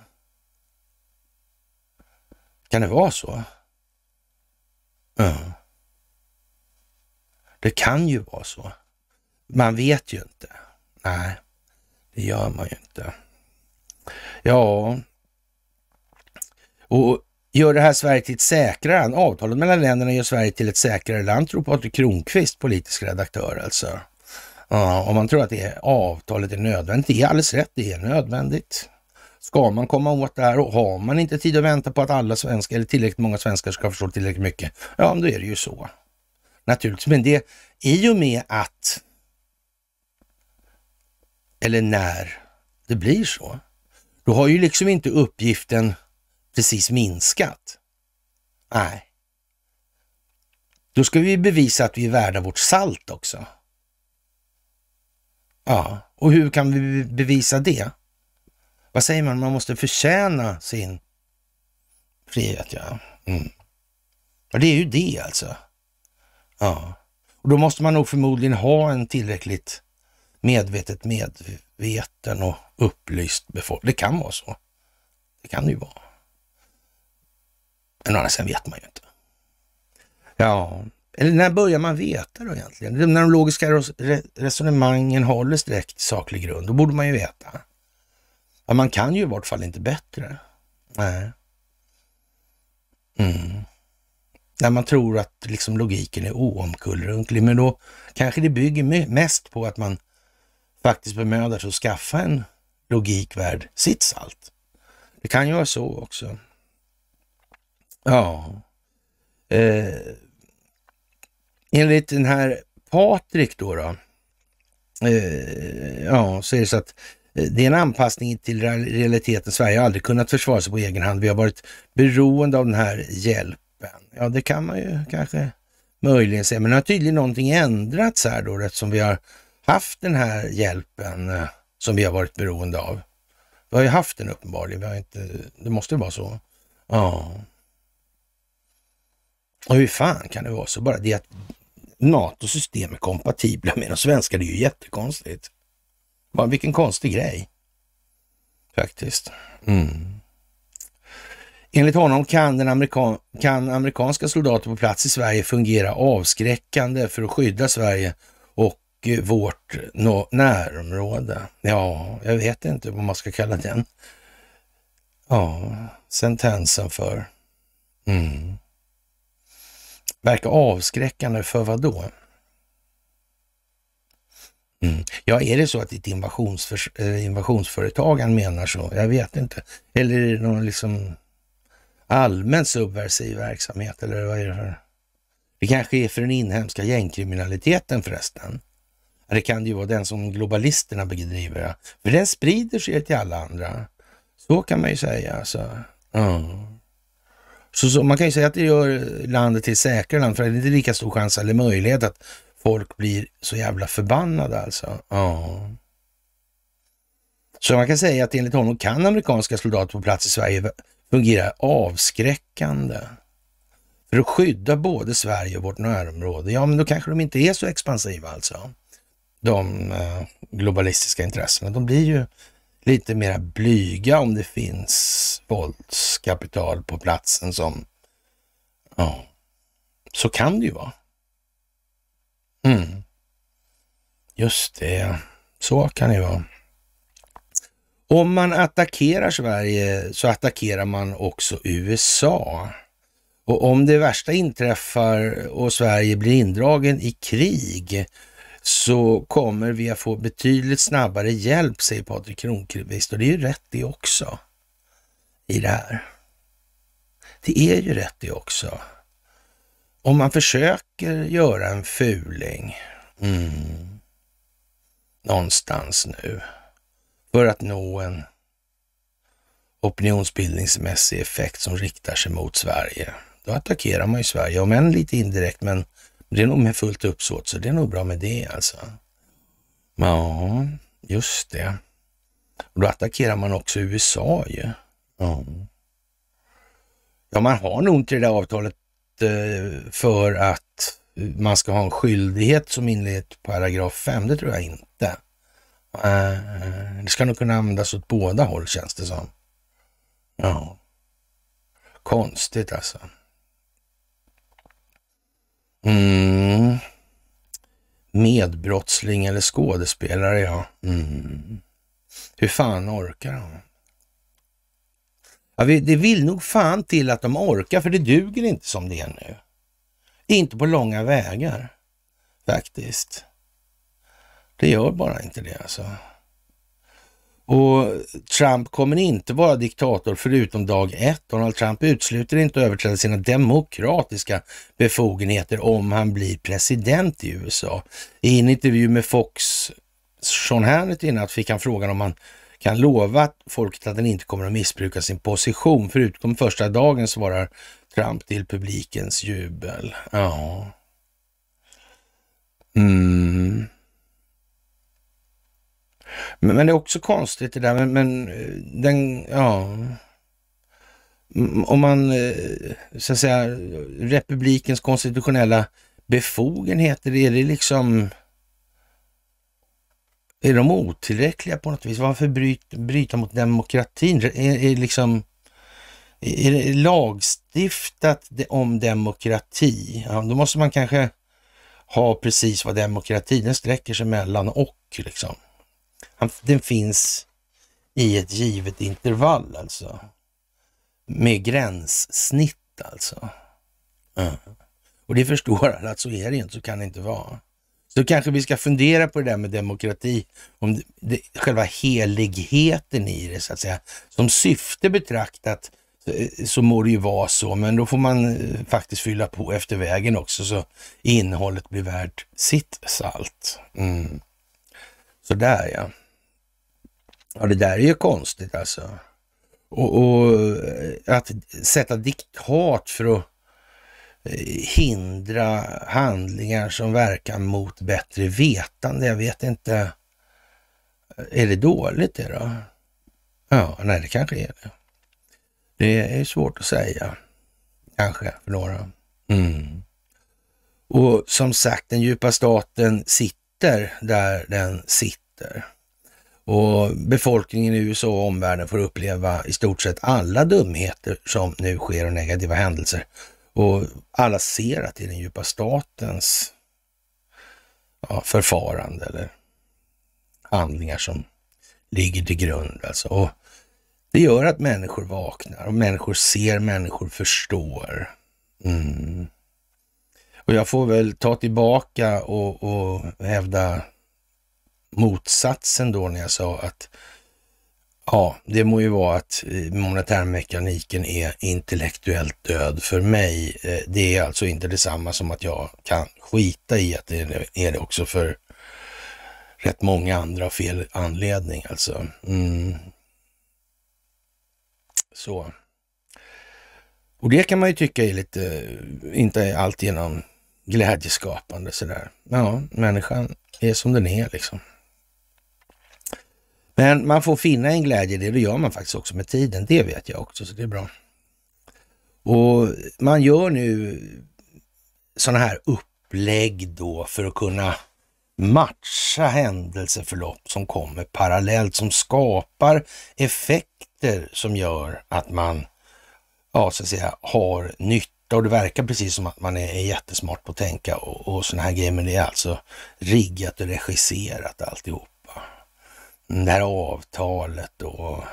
A: Kan det vara så? Mm. Det kan ju vara så. Man vet ju inte. Nej, det gör man ju inte. Ja, och Gör det här Sverige till ett säkrare land? Avtalet mellan länderna gör Sverige till ett säkrare land, tror Patrik Kronqvist, politisk redaktör alltså. Ja, om man tror att det avtalet är nödvändigt, det är alldeles rätt, det är nödvändigt. Ska man komma åt det här och har man inte tid att vänta på att alla svenskar eller tillräckligt många svenskar ska förstå tillräckligt mycket, ja då är det ju så. Naturligtvis, men det i och med att eller när det blir så, då har ju liksom inte uppgiften precis minskat. Nej. Då ska vi bevisa att vi är värda vårt salt också. Ja, och hur kan vi bevisa det? Vad säger man? Man måste förtjäna sin frihet, ja. Mm. Ja, det är ju det alltså. Ja, och då måste man nog förmodligen ha en tillräckligt medvetet medveten och upplyst befolkning. Det kan vara så. Det kan det ju vara. Men å andra sidan vet man ju inte. Ja, eller när börjar man veta då egentligen? När de logiska resonemangen håller direkt saklig grund, då borde man ju veta. Ja, man kan ju i vart fall inte bättre. Nej. Mm. När man tror att liksom logiken är oomkullrunklig, men då kanske det bygger mest på att man faktiskt bemödar sig att skaffa en logik värd sitt salt. Det kan ju vara så också. Ja. Eh, enligt den här Patrik då, då eh, ja, så är det så att eh, det är en anpassning till realiteten. Sverige har aldrig kunnat försvara sig på egen hand. Vi har varit beroende av den här hjälpen. Ja, det kan man ju kanske möjligen säga, men det har tydligen någonting ändrats här då eftersom vi har haft den här hjälpen eh, som vi har varit beroende av. Vi har ju haft den uppenbarligen. Vi har inte, det måste vara så. Ja. Och hur fan kan det vara så? Bara det att Natos system är kompatibla med de svenska, det är ju jättekonstigt. Bara, vilken konstig grej. Faktiskt. Mm. Enligt honom kan, den amerikan kan amerikanska soldater på plats i Sverige fungera avskräckande för att skydda Sverige och eh, vårt närområde. Ja, jag vet inte vad man ska kalla den. Ja, sentensen för. Mm. Verka avskräckande för vad då? Mm. Ja, är det så att ditt invasionsförs eh, invasionsföretag han menar så? Jag vet inte. Eller är det någon liksom allmän subversiv verksamhet eller vad är det för? Det kanske är för den inhemska gängkriminaliteten förresten. Det kan ju vara den som globalisterna bedriver. För den sprider sig till alla andra. Så kan man ju säga. Så. Mm. Så, så, man kan ju säga att det gör landet till säkrare land, för det är inte lika stor chans eller möjlighet att folk blir så jävla förbannade alltså. Ja. Så man kan säga att enligt honom kan amerikanska soldater på plats i Sverige fungera avskräckande för att skydda både Sverige och vårt närområde. Ja, men då kanske de inte är så expansiva alltså. De eh, globalistiska intressena, de blir ju lite mera blyga om det finns våldskapital på platsen som... Ja, så kan det ju vara. Mm. Just det, så kan det ju vara. Om man attackerar Sverige så attackerar man också USA. Och om det värsta inträffar och Sverige blir indragen i krig så kommer vi att få betydligt snabbare hjälp, säger Patrik Kronqvist. Och det är ju rätt det också i det här. Det är ju rätt det också. Om man försöker göra en fuling mm, någonstans nu för att nå en opinionsbildningsmässig effekt som riktar sig mot Sverige. Då attackerar man ju Sverige, om än lite indirekt, men det är nog med fullt uppsåt, så det är nog bra med det alltså. Ja, just det. Och då attackerar man också USA ju. Ja. ja, man har nog inte det där avtalet eh, för att man ska ha en skyldighet som inlett paragraf 5. Det tror jag inte. Eh, det ska nog kunna användas åt båda håll känns det som. Ja. Konstigt alltså. Mm. Medbrottsling eller skådespelare, ja. Mm. Hur fan orkar de? Ja, det vill nog fan till att de orkar, för det duger inte som det är nu. Inte på långa vägar, faktiskt. Det gör bara inte det alltså. Och Trump kommer inte vara diktator förutom dag ett. Donald Trump utesluter inte att överträda sina demokratiska befogenheter om han blir president i USA. I en intervju med Fox Sean Hannity innan fick han frågan om han kan lova folket att den inte kommer att missbruka sin position. Förutom första dagen svarar Trump till publikens jubel. Ja. Mm. Men, men, det är också konstigt det där, men, men eh, den, ja. Mm, om man, eh, så att säga, republikens konstitutionella befogenheter, är det liksom, är de otillräckliga på något vis? Varför bryt, bryta mot demokratin? Är, är liksom, är det lagstiftat om demokrati? Ja, då måste man kanske ha precis vad demokratin sträcker sig mellan och liksom. Den finns i ett givet intervall alltså. Med gränssnitt alltså. Mm. Och det förstår alla att så är det inte, så kan det inte vara. Så kanske vi ska fundera på det där med demokrati, om det, det, själva heligheten i det så att säga. Som syfte betraktat så, eh, så må det ju vara så, men då får man eh, faktiskt fylla på efter vägen också så innehållet blir värt sitt salt. Mm. Så där ja. Ja, det där är ju konstigt alltså. Och, och eh, att sätta diktat för att eh, hindra handlingar som verkar mot bättre vetande. Jag vet inte. Är det dåligt det då? Ja, nej, det kanske är det. Det är svårt att säga. Kanske för några. Mm. Och som sagt, den djupa staten sitter där den sitter nyheter. Och befolkningen i USA och omvärlden får uppleva i stort sett alla dumheter som nu sker och negativa händelser. Och alla ser att det är den djupa statens ja, förfarande eller handlingar som ligger till grund. Alltså. Och det gör att människor vaknar och människor ser, människor förstår. Mm. Och jag får väl ta tillbaka och, och hävda motsatsen då när jag sa att ja, det må ju vara att eh, monetärmekaniken är intellektuellt död för mig. Eh, det är alltså inte detsamma som att jag kan skita i att det är det också för rätt många andra av fel anledning alltså. Mm. Så. Och det kan man ju tycka är lite, inte alltigenom glädjeskapande sådär. Ja, människan är som den är liksom. Men man får finna en glädje i det, det gör man faktiskt också med tiden. Det vet jag också, så det är bra. Och man gör nu sådana här upplägg då för att kunna matcha händelseförlopp som kommer parallellt, som skapar effekter som gör att man ja, så att säga, har nytta och det verkar precis som att man är, är jättesmart på att tänka och, och sådana här grejer, men det är alltså riggat och regisserat alltihop det här avtalet och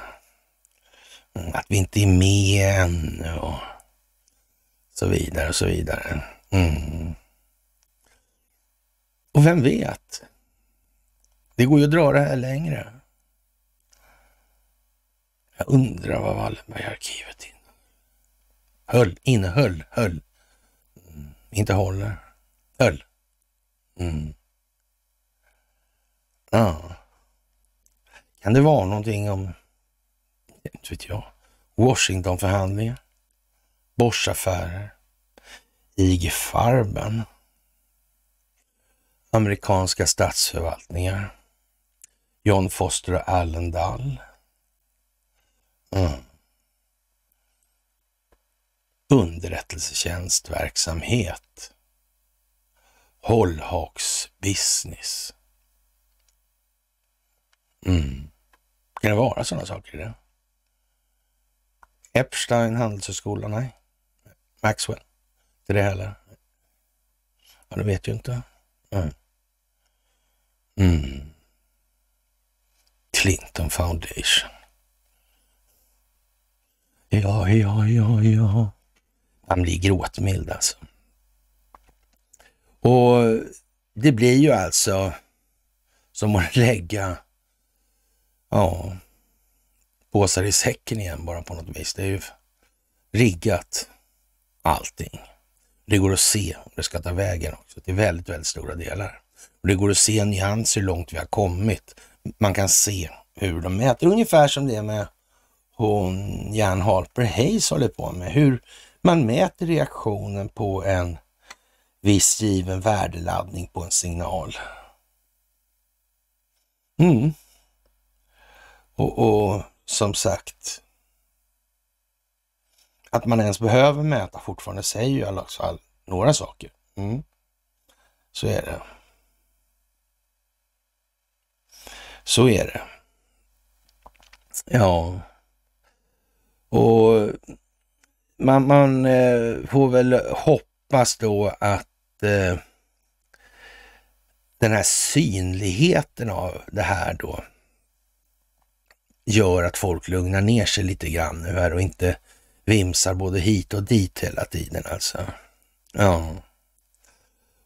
A: att vi inte är med ännu och så vidare och så vidare. Mm. Och vem vet? Det går ju att dra det här längre. Jag undrar vad Wallenbergarkivet innehöll, innehöll, höll, mm. inte håller, höll. Mm. Ja. Kan det vara någonting om, inte vet jag, Washingtonförhandlingar, Boschaffärer, IG Farben, amerikanska statsförvaltningar, John Foster och Allen Dall. Mm. Underrättelsetjänstverksamhet, hållhaksbusiness. Mm. Kan det vara sådana saker det? Epstein, Handelshögskola? Nej. Maxwell? Inte det heller? Ja, det vet ju inte. Mm. Mm. Clinton Foundation. Ja, ja, ja, ja. Man blir gråtmild alltså. Och det blir ju alltså som att lägga Ja, påsar i säcken igen bara på något vis. Det är ju riggat allting. Det går att se om det ska ta vägen också till väldigt, väldigt stora delar. det går att se nyanser hur långt vi har kommit. Man kan se hur de mäter, ungefär som det med hon Jan Harper Hayes håller på med. Hur man mäter reaktionen på en viss given värdeladdning på en signal. Mm. Och, och som sagt, att man ens behöver mäta fortfarande säger ju i alla fall några saker. Mm. Så är det. Så är det. Ja. Och man, man eh, får väl hoppas då att eh, den här synligheten av det här då gör att folk lugnar ner sig lite grann nu här och inte vimsar både hit och dit hela tiden alltså. Ja.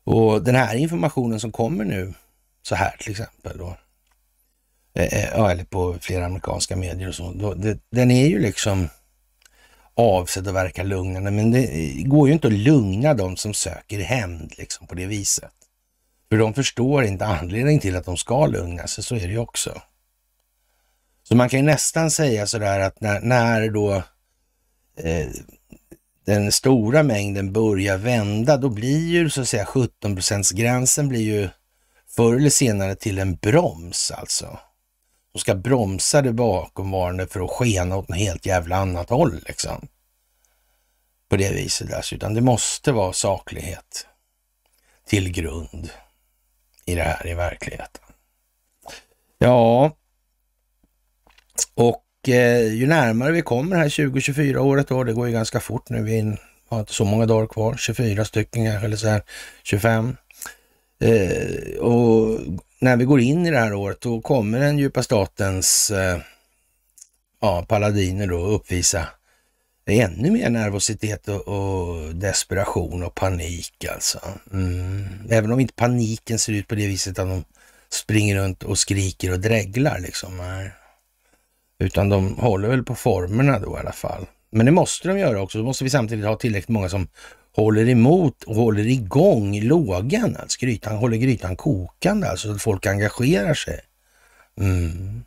A: Och den här informationen som kommer nu så här till exempel då. Eh, eh, ja, eller på flera amerikanska medier och så. Då, det, den är ju liksom avsedd att verka lugnande, men det eh, går ju inte att lugna de som söker hämnd liksom på det viset. För de förstår inte anledningen till att de ska lugna sig, så är det ju också. Så man kan ju nästan säga sådär att när, när då eh, den stora mängden börjar vända, då blir ju så att säga 17 gränsen blir ju förr eller senare till en broms alltså. De ska bromsa det bakomvarande för att skena åt något helt jävla annat håll liksom. På det viset alltså, utan det måste vara saklighet till grund i det här i verkligheten. Ja, och eh, ju närmare vi kommer här 2024 året då, det går ju ganska fort nu, vi har inte så många dagar kvar, 24 stycken kanske eller så här, 25. Eh, och när vi går in i det här året då kommer den djupa statens eh, ja, paladiner då uppvisa ännu mer nervositet och, och, desperation och panik alltså. Mm. Även om inte paniken ser ut på det viset att de springer runt och skriker och dreglar liksom. Här. Utan de håller väl på formerna då i alla fall. Men det måste de göra också. Då måste vi samtidigt ha tillräckligt många som håller emot och håller igång lågan, alltså grytan, håller grytan kokande, alltså så att folk engagerar sig. Mm.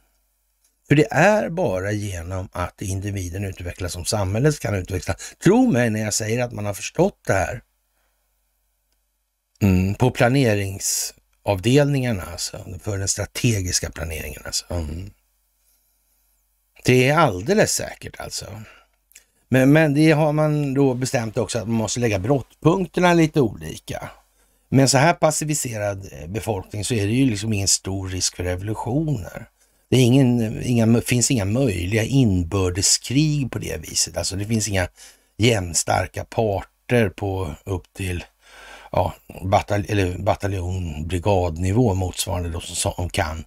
A: För det är bara genom att individen utvecklas som samhället kan utvecklas. Tro mig när jag säger att man har förstått det här. Mm. På planeringsavdelningarna alltså, för den strategiska planeringen alltså. Mm. Det är alldeles säkert alltså. Men, men det har man då bestämt också att man måste lägga brottpunkterna lite olika. Med en så här passiviserad eh, befolkning så är det ju liksom ingen stor risk för revolutioner. Det ingen, inga, finns inga möjliga inbördeskrig på det viset. Alltså det finns inga jämnstarka parter på upp till ja, batal, eller bataljon, brigadnivå motsvarande de som, som kan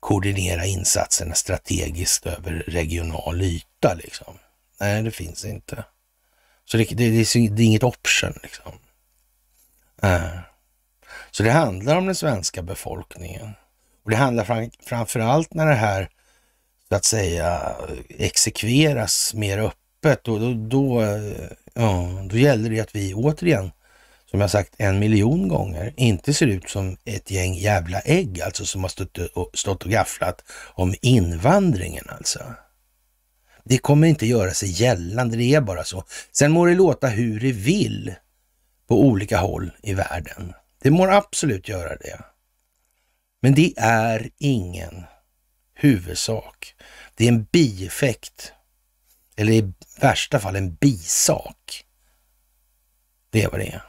A: koordinera insatserna strategiskt över regional yta. Liksom. Nej, det finns inte. Så det, det, det, det är inget option. Liksom. Äh. Så det handlar om den svenska befolkningen. Och det handlar fram, framför allt när det här så att säga exekveras mer öppet, då, då, då, eh, ja, då gäller det att vi återigen som jag sagt en miljon gånger, inte ser ut som ett gäng jävla ägg alltså som har stått och, stått och gafflat om invandringen alltså. Det kommer inte göra sig gällande, det är bara så. Sen må det låta hur det vill på olika håll i världen. Det må absolut göra det. Men det är ingen huvudsak. Det är en bieffekt, eller i värsta fall en bisak. Det är vad det är.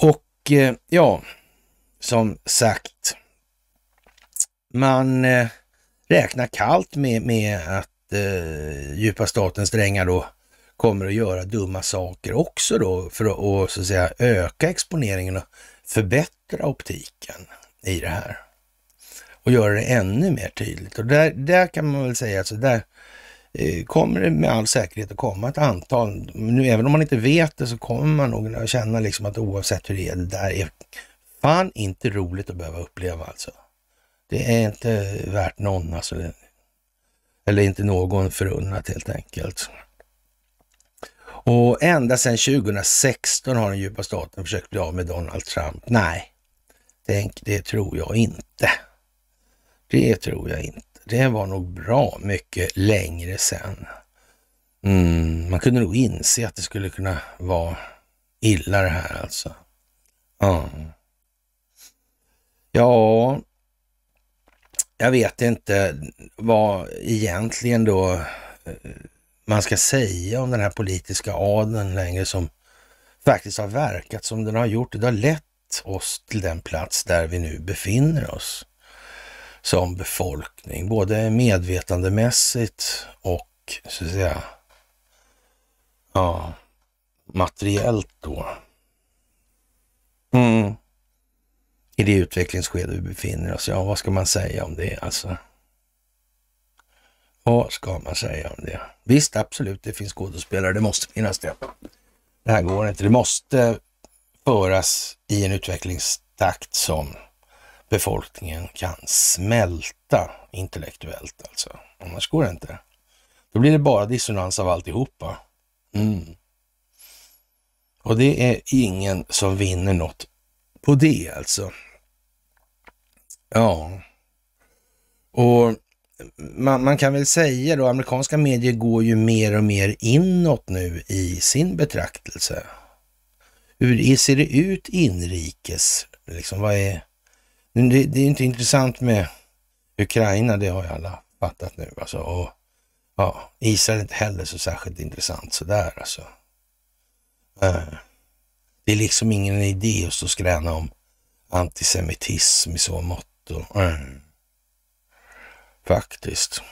A: Och eh, ja, som sagt, man eh, räknar kallt med, med att eh, djupa statens drängar då kommer att göra dumma saker också då för att, och, så att säga, öka exponeringen och förbättra optiken i det här och göra det ännu mer tydligt. Och där, där kan man väl säga att så där Eh, kommer det med all säkerhet att komma ett antal. Nu, även om man inte vet det så kommer man nog att känna liksom att oavsett hur det är, det där är fan inte roligt att behöva uppleva alltså. Det är inte värt någon alltså. Eller inte någon förunnat helt enkelt. Och ända sedan 2016 har den djupa staten försökt bli av med Donald Trump. Nej, tänk, det tror jag inte. Det tror jag inte det var nog bra mycket längre sen. Mm, man kunde nog inse att det skulle kunna vara illa det här alltså. Mm. Ja, jag vet inte vad egentligen då eh, man ska säga om den här politiska adeln längre som faktiskt har verkat som den har gjort. Det har lett oss till den plats där vi nu befinner oss som befolkning, både medvetandemässigt och så att säga, ja, materiellt då. Mm. I det utvecklingsskede vi befinner oss, ja vad ska man säga om det alltså? Vad ska man säga om det? Visst, absolut, det finns skådespelare, det måste finnas det. Det här går inte, det måste föras i en utvecklingstakt som befolkningen kan smälta intellektuellt alltså. Annars går det inte. Då blir det bara dissonans av alltihopa. Mm. Och det är ingen som vinner något på det alltså. Ja. Och man, man, kan väl säga då, amerikanska medier går ju mer och mer inåt nu i sin betraktelse. Hur ser det ut inrikes? Liksom, vad är det, det är inte intressant med Ukraina, det har ju alla fattat nu alltså. Och, ja, Israel är inte heller så särskilt intressant sådär alltså. Eh, det är liksom ingen idé att stå skräna om antisemitism i så mått. Mm. Faktiskt.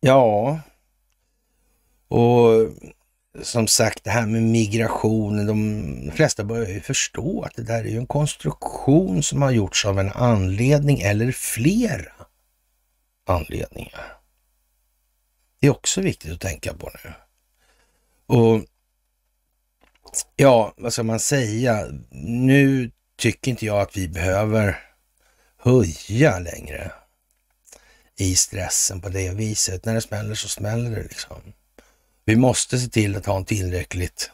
A: Ja, och som sagt det här med migrationen, de flesta börjar ju förstå att det där är ju en konstruktion som har gjorts av en anledning eller flera anledningar. Det är också viktigt att tänka på nu. Och ja, vad ska man säga? Nu tycker inte jag att vi behöver höja längre i stressen på det viset. När det smäller så smäller det liksom. Vi måste se till att ha en tillräckligt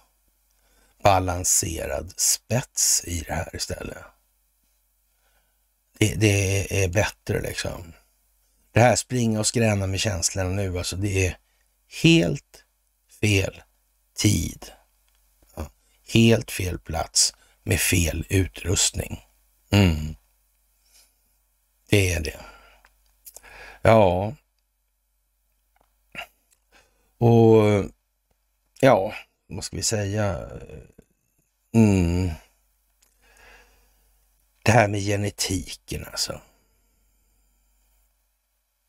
A: balanserad spets i det här istället. Det, det är bättre liksom. Det här springa och skräna med känslorna nu, alltså det är helt fel tid. Helt fel plats med fel utrustning. Mm. Det är det. Ja, och ja, vad ska vi säga? Mm. Det här med genetiken alltså.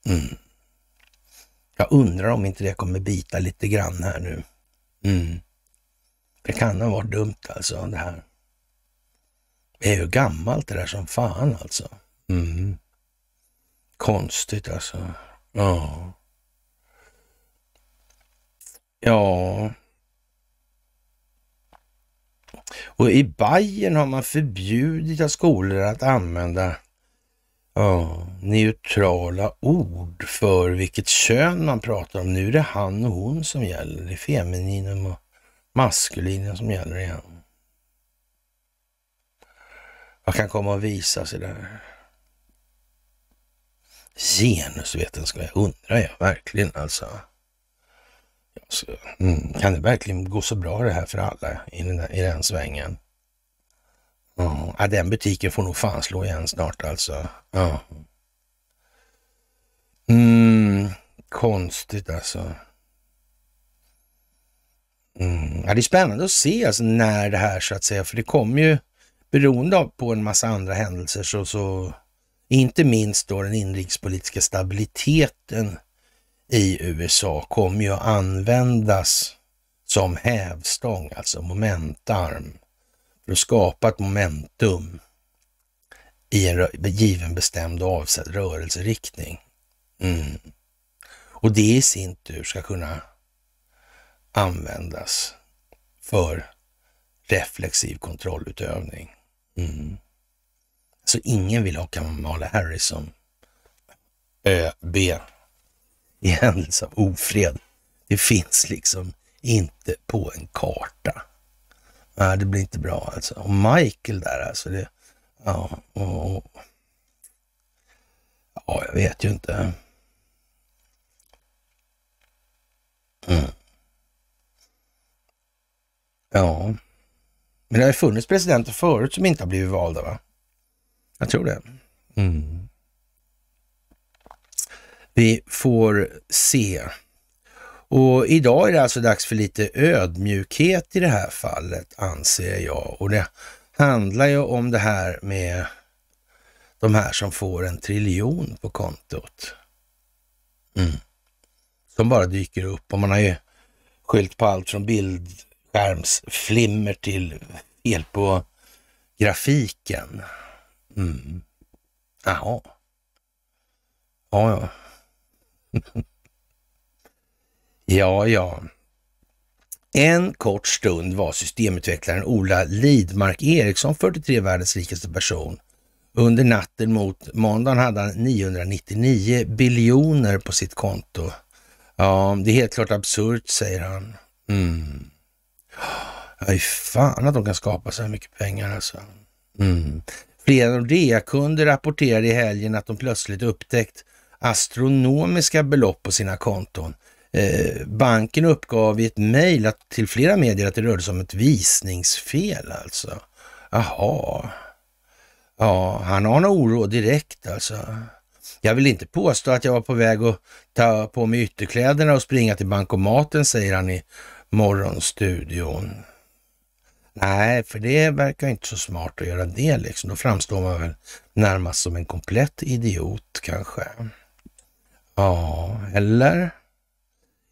A: Mm. Jag undrar om inte det kommer bita lite grann här nu. Mm. Det kan ha varit dumt alltså det här. Det är ju gammalt det där som fan alltså. Mm. Konstigt alltså. Ja. Ja. Och i Bayern har man förbjudit att skolor att använda ja, neutrala ord för vilket kön man pratar om. Nu är det han och hon som gäller. Det är femininum och maskulinum som gäller igen. Vad kan komma att visa sig där? Genusvetenskap, undrar jag verkligen alltså. Så, mm, kan det verkligen gå så bra det här för alla i den, där, i den svängen? Mm. Ja, den butiken får nog fan slå igen snart alltså. Ja. Mm, konstigt alltså. Mm. Ja, det är spännande att se alltså när det här så att säga, för det kommer ju beroende på en massa andra händelser så, så inte minst då den inrikespolitiska stabiliteten i USA kommer ju att användas som hävstång, alltså momentarm, för att skapa ett momentum i en given bestämd och avsedd rörelseriktning. Mm. Och det i sin tur ska kunna användas för reflexiv kontrollutövning. Mm. Så ingen vill ha Kamala Harris som ÖB i händelse av ofred. Det finns liksom inte på en karta. Nej, det blir inte bra alltså. Och Michael där alltså. Det, ja, och, ja, jag vet ju inte. Mm. Ja, men det har ju funnits presidenter förut som inte har blivit valda va? Jag tror det. Mm vi får se. Och idag är det alltså dags för lite ödmjukhet i det här fallet, anser jag. Och det handlar ju om det här med de här som får en triljon på kontot. Mm. Som bara dyker upp och man har ju skylt på allt från bildskärmsflimmer till fel på grafiken. Mm. Jaha. Ja, ja. ja, ja. En kort stund var systemutvecklaren Ola Lidmark Eriksson 43 världens rikaste person. Under natten mot måndagen hade han 999 biljoner på sitt konto. Ja, det är helt klart absurt, säger han. Mm. Ja, fan att de kan skapa så här mycket pengar alltså. Mm. Flera Nordea-kunder rapporterade i helgen att de plötsligt upptäckt astronomiska belopp på sina konton. Eh, banken uppgav i ett mejl till flera medier att det rörde sig om ett visningsfel alltså. jaha. Ja, han har en oro direkt alltså. Jag vill inte påstå att jag var på väg att ta på mig ytterkläderna och springa till bankomaten, säger han i Morgonstudion. Nej, för det verkar inte så smart att göra det liksom. Då framstår man väl närmast som en komplett idiot kanske. Ja, eller?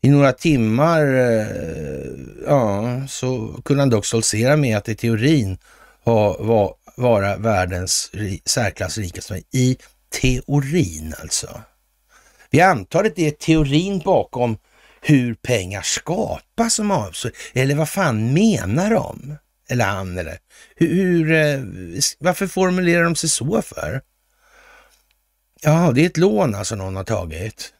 A: I några timmar eh, ja, så kunde han dock stoltsera med att i teorin ha, var, vara världens ri, särklass rikaste. I teorin alltså. Vi antar att det är teorin bakom hur pengar skapas som avslöjar. eller vad fan menar de? Eller han eller hur, eh, varför formulerar de sig så för? Ja, det är ett lån alltså någon har tagit.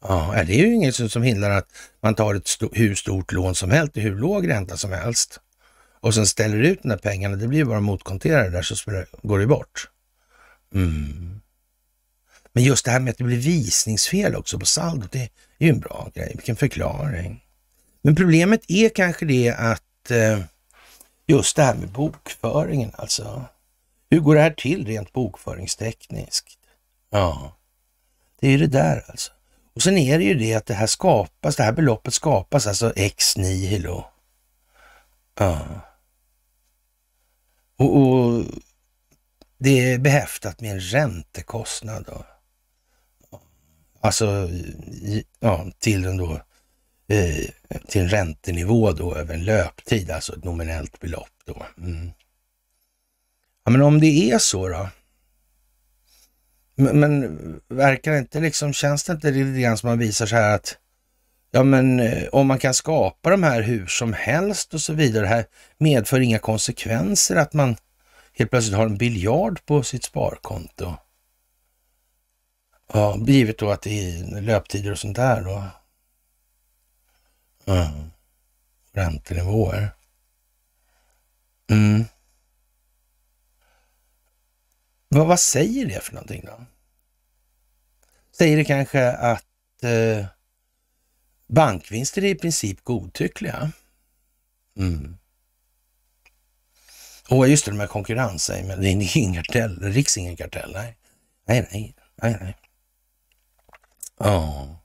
A: Ja, det är ju inget som hindrar att man tar ett st hur stort lån som helst till hur låg ränta som helst och sen ställer ut de där pengarna. Det blir bara motkonterade där så går det bort. Mm. Men just det här med att det blir visningsfel också på saldot, det är ju en bra grej. Vilken förklaring. Men problemet är kanske det att eh, just det här med bokföringen alltså. Hur går det här till rent bokföringstekniskt? Ja. Det är ju det där alltså. Och sen är det ju det att det här skapas, det här beloppet skapas alltså ex nihilo. Ja. Och, och det är behäftat med en räntekostnad. Då. Alltså, ja, till den då eh, till en räntenivå då över en löptid, alltså ett nominellt belopp då. Mm. Ja, men om det är så då, men, men verkar inte liksom, känns det inte lite grann som man visar så här att ja men eh, om man kan skapa de här hur som helst och så vidare, det här medför inga konsekvenser att man helt plötsligt har en biljard på sitt sparkonto. Ja, givet då att det är löptider och sånt där då. Mm. Räntenivåer. Mm. Vad, vad säger det för någonting då? Säger det kanske att eh, bankvinster är i princip godtyckliga? Mm. Och just det, de här konkurrensen, det är ingen kartell, riks ingen kartell, nej. Nej, nej, nej, nej. Ja,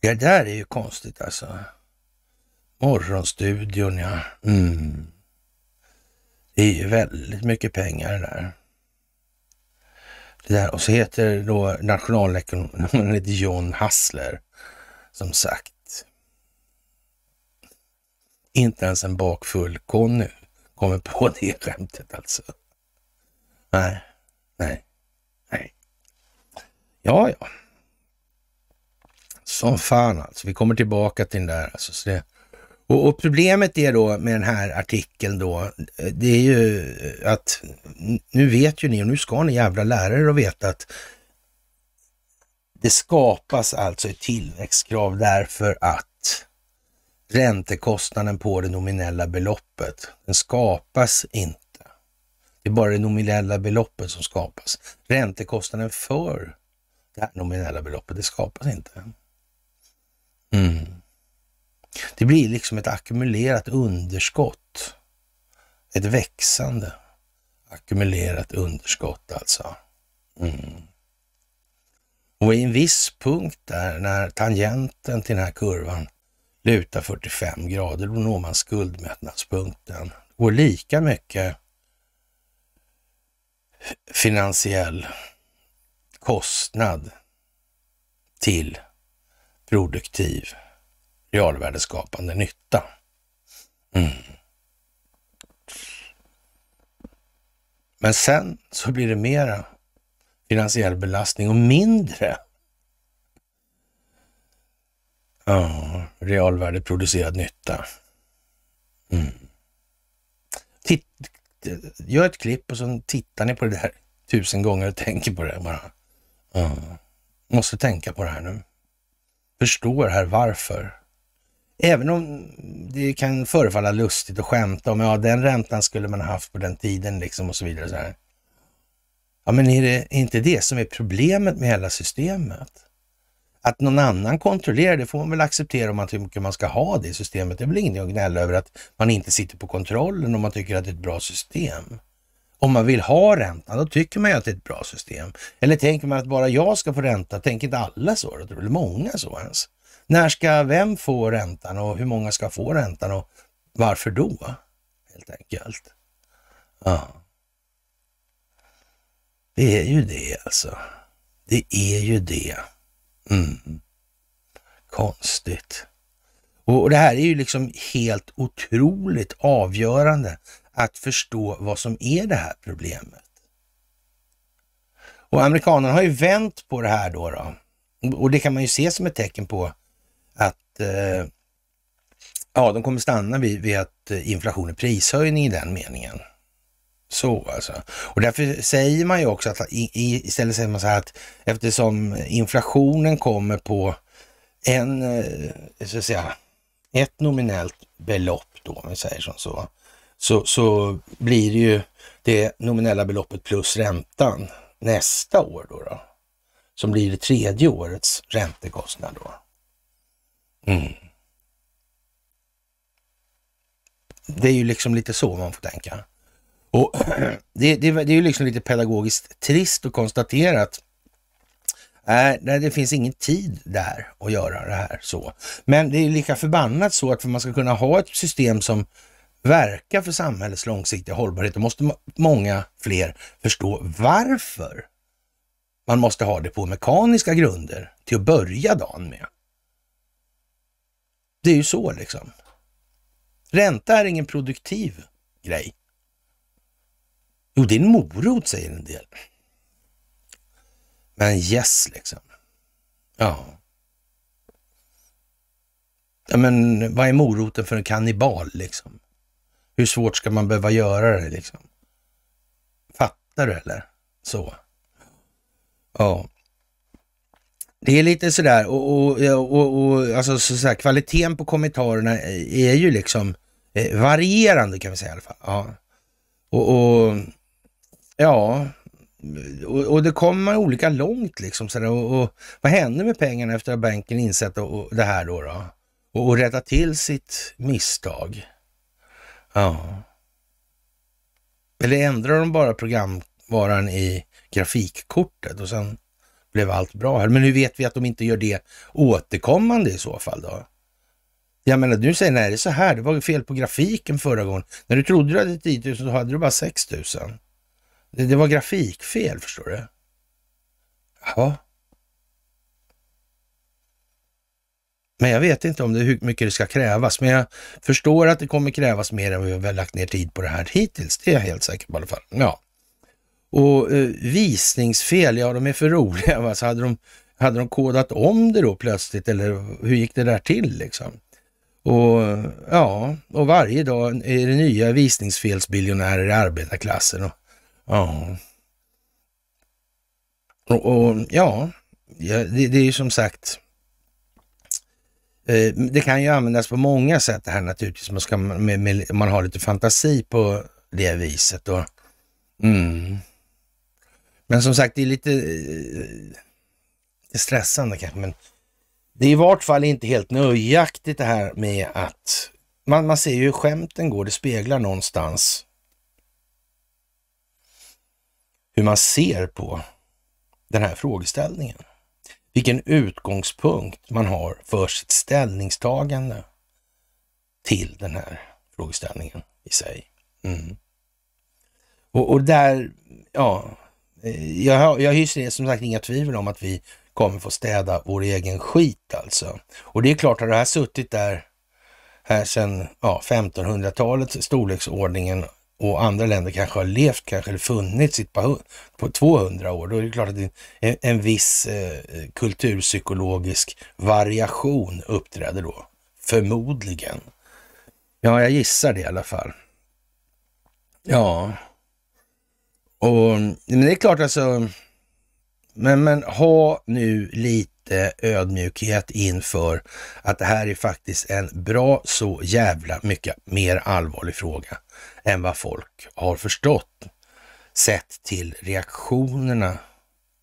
A: det där är ju konstigt alltså. Morgonstudion, ja. Mm. Det är ju väldigt mycket pengar där där. Och så heter då nationalekonomen John Hassler, som sagt. Inte ens en bakfull Conny kommer på det skämtet alltså. Nej, nej, nej. Ja, ja. Som fan alltså. Vi kommer tillbaka till den där. Alltså, så det, och, och, problemet är då med den här artikeln då, eh, det är ju eh, att nu vet ju ni och nu ska ni jävla lärare er veta att det skapas alltså ett tillväxtkrav därför att räntekostnaden på det nominella beloppet, den skapas inte. Det är bara det nominella beloppet som skapas. Räntekostnaden för det här nominella beloppet, det skapas inte. Mm. Det blir liksom ett ackumulerat underskott. Ett växande ackumulerat underskott alltså. Mm. Och i en viss punkt där, när tangenten till den här kurvan lutar 45 grader, då når man skuldmättnadspunkten. och lika mycket finansiell kostnad till produktiv realvärdeskapande nytta. Mm. Men sen så blir det mera finansiell belastning och mindre ja, realvärdeproducerad nytta. Mm. Titt, gör ett klipp och så tittar ni på det där tusen gånger och tänker på det bara. Ja. Måste tänka på det här nu. Förstår här varför. Även om det kan förefalla lustigt att skämta om, ja den räntan skulle man ha haft på den tiden liksom och så vidare. så här. Ja men är det inte det som är problemet med hela systemet? Att någon annan kontrollerar, det får man väl acceptera om man tycker man ska ha det systemet. Det är väl ingenting att gnälla över att man inte sitter på kontrollen om man tycker att det är ett bra system. Om man vill ha räntan, då tycker man ju att det är ett bra system. Eller tänker man att bara jag ska få ränta, tänker inte alla så? Det Eller många så ens? När ska vem få räntan och hur många ska få räntan och varför då? Helt enkelt. Ja. Det är ju det alltså. Det är ju det. Mm. Konstigt. Och det här är ju liksom helt otroligt avgörande att förstå vad som är det här problemet. Och amerikanerna har ju vänt på det här då, då. Och det kan man ju se som ett tecken på att eh, ja, de kommer stanna vid, vid att eh, inflation är prishöjning i den meningen. Så alltså. Och därför säger man ju också att i, istället säger man så här att eftersom inflationen kommer på en, eh, så att säga, ett nominellt belopp då, om vi säger som så, så, så blir det ju det nominella beloppet plus räntan nästa år då, då som blir det tredje årets räntekostnad då. Mm. Det är ju liksom lite så man får tänka. Och det, det, det är ju liksom lite pedagogiskt trist att konstatera att äh, Nej, det finns ingen tid där att göra det här så. Men det är lika förbannat så att för man ska kunna ha ett system som verkar för samhällets långsiktiga hållbarhet, då måste många fler förstå varför man måste ha det på mekaniska grunder till att börja dagen med. Det är ju så liksom. Ränta är ingen produktiv grej. Jo, det är en morot säger en del. Men yes liksom. Ja. ja. men vad är moroten för en kannibal liksom? Hur svårt ska man behöva göra det liksom? Fattar du eller? Så. Ja. Det är lite sådär och, och, och, och alltså sådär, kvaliteten på kommentarerna är ju liksom eh, varierande kan vi säga i alla fall. Ja. Och, och ja, och, och, det kommer olika långt liksom. Sådär. Och, och, vad händer med pengarna efter att banken insett och, det här då? då? Och, och rätta till sitt misstag. Ja. Eller ändrar de bara programvaran i grafikkortet och sen blev allt bra här. Men hur vet vi att de inte gör det återkommande i så fall då? Jag menar, du säger nej, det är så här, det var fel på grafiken förra gången. När du trodde du hade 10 000 så hade du bara 6 000. Det, det var grafikfel, förstår du. Ja. Men jag vet inte om det, hur mycket det ska krävas, men jag förstår att det kommer krävas mer än vi har lagt ner tid på det här hittills. Det är jag helt säker på i alla fall. Ja. Och eh, visningsfel, ja de är för roliga. Va? Så hade, de, hade de kodat om det då plötsligt eller hur gick det där till liksom? Och ja, och varje dag är det nya visningsfelsbiljonärer i arbetarklassen. Och, ja. Och, och ja, det, det är ju som sagt eh, det kan ju användas på många sätt det här naturligtvis. Man, ska, med, med, man har lite fantasi på det viset. Och, mm. Men som sagt, det är lite det eh, är stressande kanske, men det är i vart fall inte helt nöjaktigt det här med att man, man ser ju hur skämten går, det speglar någonstans hur man ser på den här frågeställningen. Vilken utgångspunkt man har för sitt ställningstagande till den här frågeställningen i sig. Mm. Och, och där, ja, Eh, jag, jag hyser som sagt inga tvivel om att vi kommer få städa vår egen skit alltså. Och det är klart, har det här suttit där här sedan ja, 1500-talet, storleksordningen och andra länder kanske har levt, kanske funnits sitt på, på 200 år, då är det klart att en, en viss eh, kulturpsykologisk variation uppträder då. Förmodligen. Ja, jag gissar det i alla fall. Ja, och, men det är klart alltså, men, men ha nu lite ödmjukhet inför att det här är faktiskt en bra så jävla mycket mer allvarlig fråga än vad folk har förstått. Sett till reaktionerna,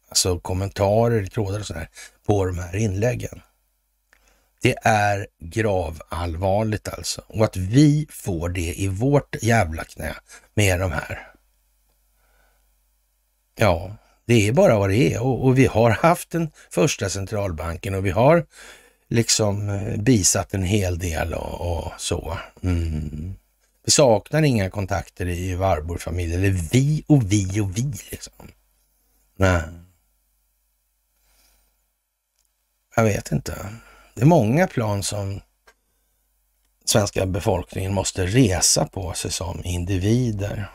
A: alltså kommentarer, i trådar och sådär, på de här inläggen. Det är gravallvarligt alltså. Och att vi får det i vårt jävla knä med de här Ja, det är bara vad det är och, och vi har haft den första centralbanken och vi har liksom eh, bisatt en hel del och, och så. Mm. Vi saknar inga kontakter i Warburg-familjen, eller vi och vi och vi liksom. Nej. Jag vet inte. Det är många plan som svenska befolkningen måste resa på sig som individer.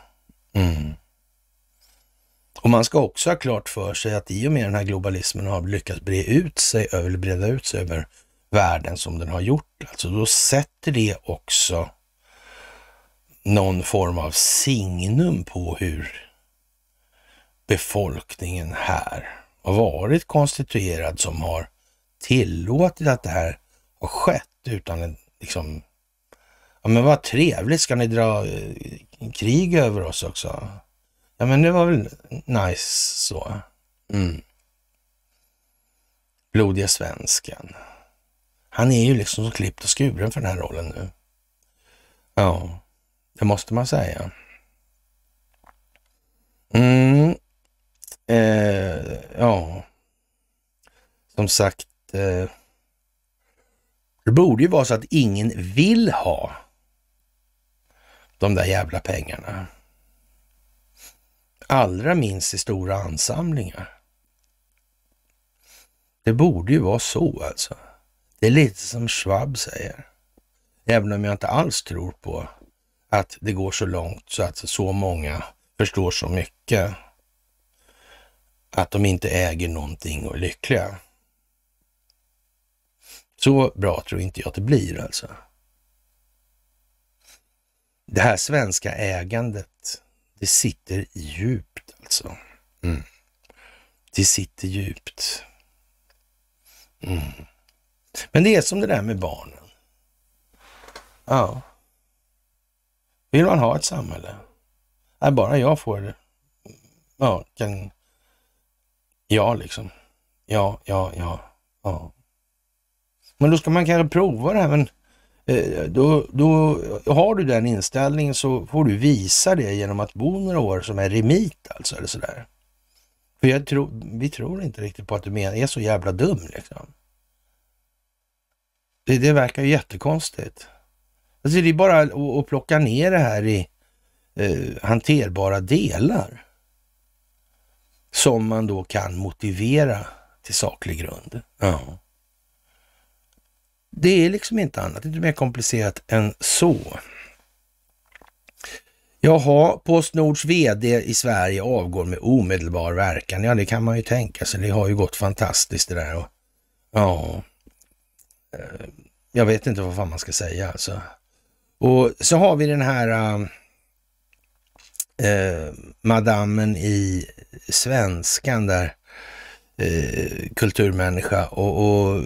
A: Mm. Och man ska också ha klart för sig att i och med den här globalismen har lyckats bre ut sig över, breda ut sig över världen som den har gjort. Alltså då sätter det också någon form av signum på hur befolkningen här har varit konstituerad som har tillåtit att det här har skett utan en, liksom, ja men vad trevligt, ska ni dra eh, krig över oss också? Ja, men det var väl nice så. Mm. Blodiga svensken. Han är ju liksom så klippt och skuren för den här rollen nu. Ja, det måste man säga. Mm. Eh, ja, som sagt. Eh. det borde ju vara så att ingen vill ha de där jävla pengarna allra minst i stora ansamlingar. Det borde ju vara så alltså. Det är lite som Schwab säger. Även om jag inte alls tror på att det går så långt så att så många förstår så mycket att de inte äger någonting och är lyckliga. Så bra tror inte jag att det blir alltså. Det här svenska ägandet det sitter djupt alltså. Mm. Det sitter djupt. Mm. Men det är som det där med barnen. Ja. Vill man ha ett samhälle? Nej, bara jag får det. Ja, kan... Ja, liksom. Ja, ja, ja. ja. Men då ska man kanske prova det här. Men Eh, då, då har du den inställningen så får du visa det genom att bo några år som är remit alltså, eller sådär. För jag tro, vi tror inte riktigt på att du är så jävla dum liksom. Det, det verkar ju jättekonstigt. Alltså det är bara att, att plocka ner det här i eh, hanterbara delar. Som man då kan motivera till saklig grund. Ja. Det är liksom inte annat, inte mer komplicerat än så. Jaha, Postnords VD i Sverige avgår med omedelbar verkan. Ja, det kan man ju tänka sig. Det har ju gått fantastiskt det där. Och, ja, eh, jag vet inte vad fan man ska säga alltså. Och så har vi den här äh, madammen i Svenskan där Eh, kulturmänniska och, och,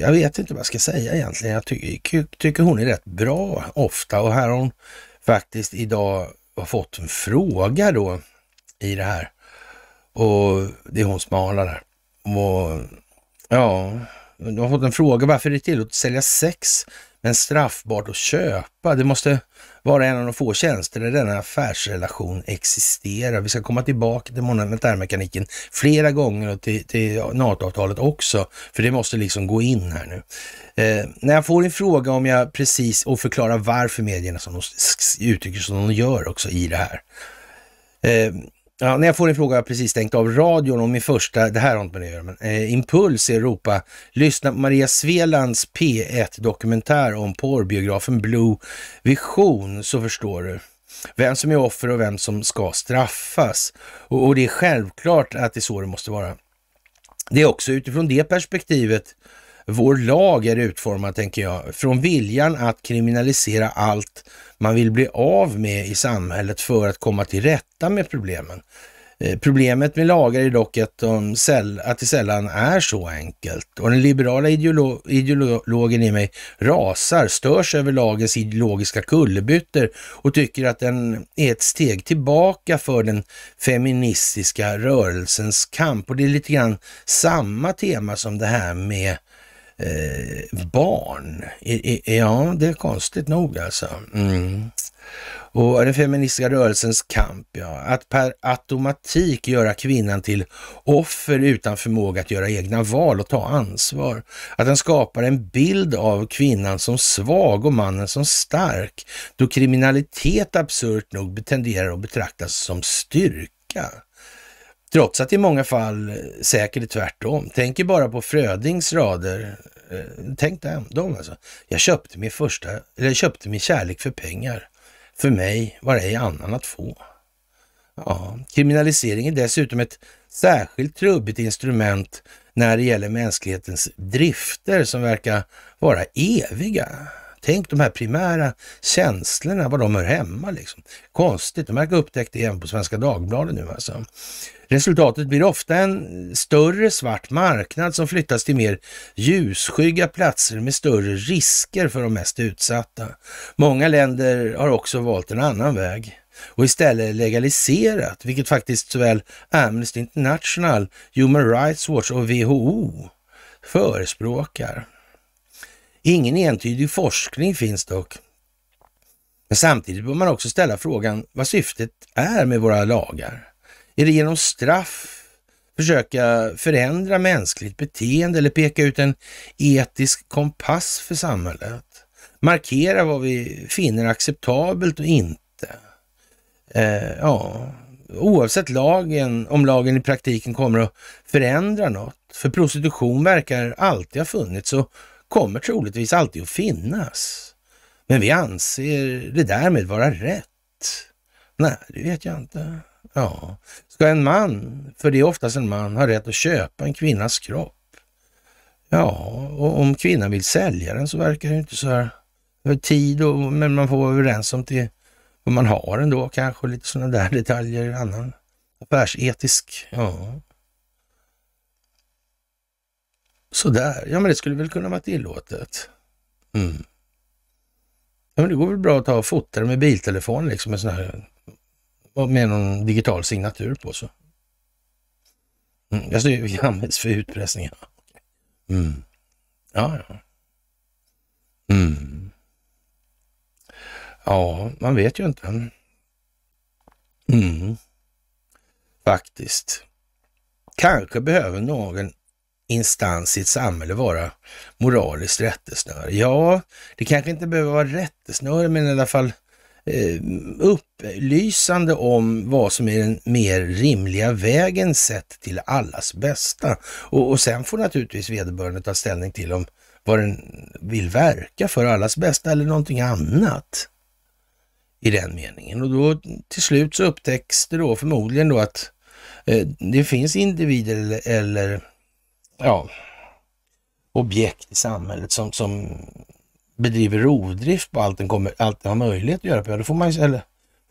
A: jag vet inte vad jag ska säga egentligen. Jag ty tycker hon är rätt bra ofta och här har hon faktiskt idag fått en fråga då i det här. Och det är hon som där. Och ja, hon har fått en fråga varför är det tillåtet att sälja sex men straffbart att köpa? Det måste vara en av de få tjänster där denna affärsrelation existerar. Vi ska komma tillbaka till monetärmekaniken flera gånger och till, till NATO-avtalet också, för det måste liksom gå in här nu. Eh, när jag får en fråga om jag precis, och förklarar varför medierna som de uttrycker som de gör också i det här. Eh, Ja, när jag får en fråga har jag precis stängt av radion och min första, det här har inte med det att göra, men eh, impuls i Europa. Lyssna på Maria Svelands P1-dokumentär om porrbiografen Blue Vision så förstår du vem som är offer och vem som ska straffas. Och, och det är självklart att det är så det måste vara. Det är också utifrån det perspektivet vår lag är utformad, tänker jag, från viljan att kriminalisera allt man vill bli av med i samhället för att komma till rätta med problemen. Eh, problemet med lagar är dock att, de säll, att det sällan är så enkelt. Och den liberala ideolo, ideologen i mig rasar, störs över lagens ideologiska kullerbyttor och tycker att den är ett steg tillbaka för den feministiska rörelsens kamp. Och det är lite grann samma tema som det här med eh, barn. I, i, ja, det är konstigt nog alltså. Mm. Och den feministiska rörelsens kamp, ja. Att per automatik göra kvinnan till offer utan förmåga att göra egna val och ta ansvar. Att den skapar en bild av kvinnan som svag och mannen som stark, då kriminalitet absurt nog tenderar att betraktas som styrka. Trots att i många fall eh, säkert är tvärtom. Tänk bara på Frödings rader. Eh, tänk dem, dem alltså. Jag köpte min, första, eller jag köpte min kärlek för pengar. För mig var ej annan att få. Ja, kriminalisering är dessutom ett särskilt trubbigt instrument när det gäller mänsklighetens drifter som verkar vara eviga. Tänk de här primära känslorna, var de hör hemma liksom. Konstigt, de verkar upptäckt det även på Svenska Dagbladet nu alltså. Resultatet blir ofta en större svart marknad som flyttas till mer ljusskygga platser med större risker för de mest utsatta. Många länder har också valt en annan väg och istället legaliserat, vilket faktiskt såväl Amnesty International, Human Rights Watch och WHO förespråkar. Ingen entydig forskning finns dock. Men samtidigt bör man också ställa frågan vad syftet är med våra lagar. Är det genom straff, försöka förändra mänskligt beteende eller peka ut en etisk kompass för samhället? Markera vad vi finner acceptabelt och inte? Eh, ja, oavsett lagen, om lagen i praktiken kommer att förändra något. För prostitution verkar alltid ha funnits och kommer troligtvis alltid att finnas. Men vi anser det därmed vara rätt. Nej, det vet jag inte. Ja, ska en man, för det är oftast en man, ha rätt att köpa en kvinnas kropp? Ja, och om kvinnan vill sälja den så verkar det inte så här för tid, och, men man får vara överens om till vad man har ändå kanske, lite sådana där detaljer, annan affärsetisk. Ja. Sådär, ja men det skulle väl kunna vara tillåtet. Mm. Ja, men det går väl bra att ta och fota det med biltelefon liksom, med, sån här, med någon digital signatur på. så. Mm. Alltså det används för utpressning. Mm. Ja, ja. Mm. Ja, man vet ju inte. Mm. Faktiskt. Kanske behöver någon instans i ett samhälle vara moraliskt rättesnöre? Ja, det kanske inte behöver vara rättesnöre, men i alla fall eh, upplysande om vad som är den mer rimliga vägen sett till allas bästa. Och, och sen får naturligtvis vederbörande ta ställning till om vad den vill verka för, allas bästa eller någonting annat i den meningen. Och då till slut så upptäcks det då förmodligen då att eh, det finns individer eller, eller ja, objekt i samhället som, som bedriver rovdrift på allt den kommer, allt den har möjlighet att göra, på, ja, då får man, eller,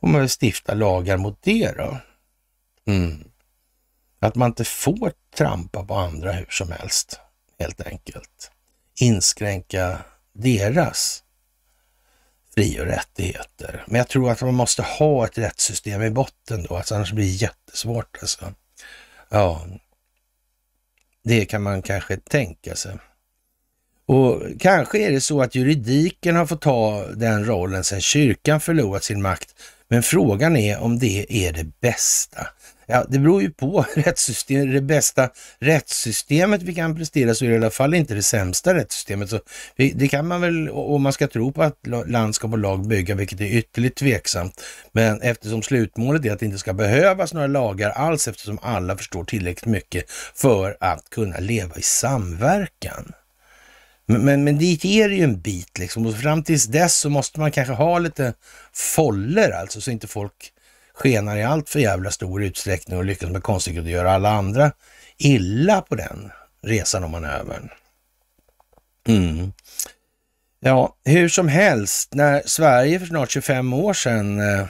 A: får man väl stifta lagar mot det då. Mm. Att man inte får trampa på andra hur som helst, helt enkelt. Inskränka deras fri och rättigheter. Men jag tror att man måste ha ett rättssystem i botten då, alltså annars blir det jättesvårt. Alltså. Ja, det kan man kanske tänka sig. Och kanske är det så att juridiken har fått ta den rollen sedan kyrkan förlorat sin makt, men frågan är om det är det bästa. Ja, det beror ju på rättssystemet, Det bästa rättssystemet vi kan prestera så är det i alla fall inte det sämsta rättssystemet. Så det kan man väl, om man ska tro på att landskap och lag bygga, vilket är ytterligt tveksamt. Men eftersom slutmålet är att det inte ska behövas några lagar alls, eftersom alla förstår tillräckligt mycket för att kunna leva i samverkan. Men, men, men dit är det ju en bit liksom och fram tills dess så måste man kanske ha lite foller alltså så inte folk skenar i allt för jävla stor utsträckning och lyckas med konststycket att göra alla andra illa på den resan och manövern. Mm. Ja, hur som helst, när Sverige för snart 25 år sedan eh,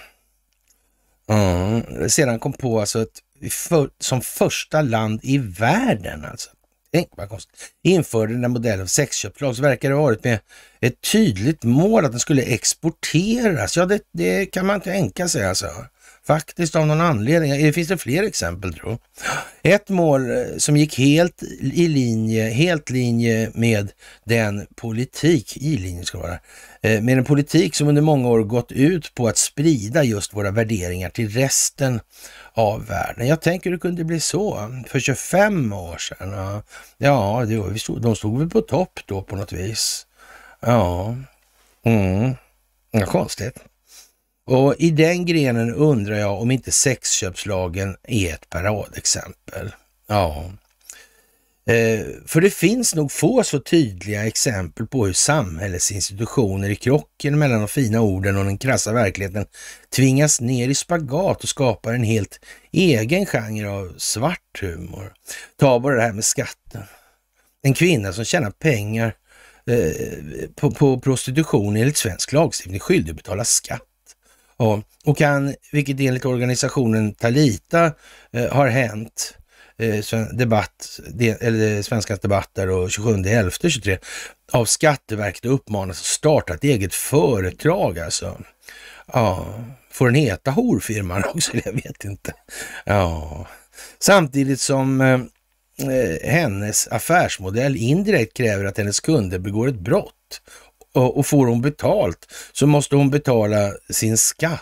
A: eh, sedan kom på alltså ett, för, som första land i världen, alltså, införde den modell av sexköpslag så verkar det ha varit med ett tydligt mål att den skulle exporteras. Ja, det, det kan man tänka sig alltså faktiskt av någon anledning. Det finns det fler exempel tror Ett mål eh, som gick helt i linje, helt linje med den politik, i linje ska vara, eh, med en politik som under många år gått ut på att sprida just våra värderingar till resten av världen. Jag tänker hur det kunde bli så för 25 år sedan. Ja, det var, stod, de stod väl på topp då på något vis. Ja, mm. ja konstigt. Och I den grenen undrar jag om inte sexköpslagen är ett paradexempel. Ja. Eh, för det finns nog få så tydliga exempel på hur samhällets institutioner i krocken mellan de fina orden och den krassa verkligheten tvingas ner i spagat och skapar en helt egen genre av svart humor. Ta bara det här med skatten. En kvinna som tjänar pengar eh, på, på prostitution enligt svensk lagstiftning skyldig att betala skatt. Ja, och kan, vilket enligt organisationen Talita eh, har hänt, eh, debatt, de, eller Svenskans debatt där 27.11.23, av Skatteverket uppmanas att starta ett eget företag alltså. Ja, får den heta horfirman också? Jag vet inte. Ja, samtidigt som eh, eh, hennes affärsmodell indirekt kräver att hennes kunder begår ett brott och får hon betalt så måste hon betala sin skatt.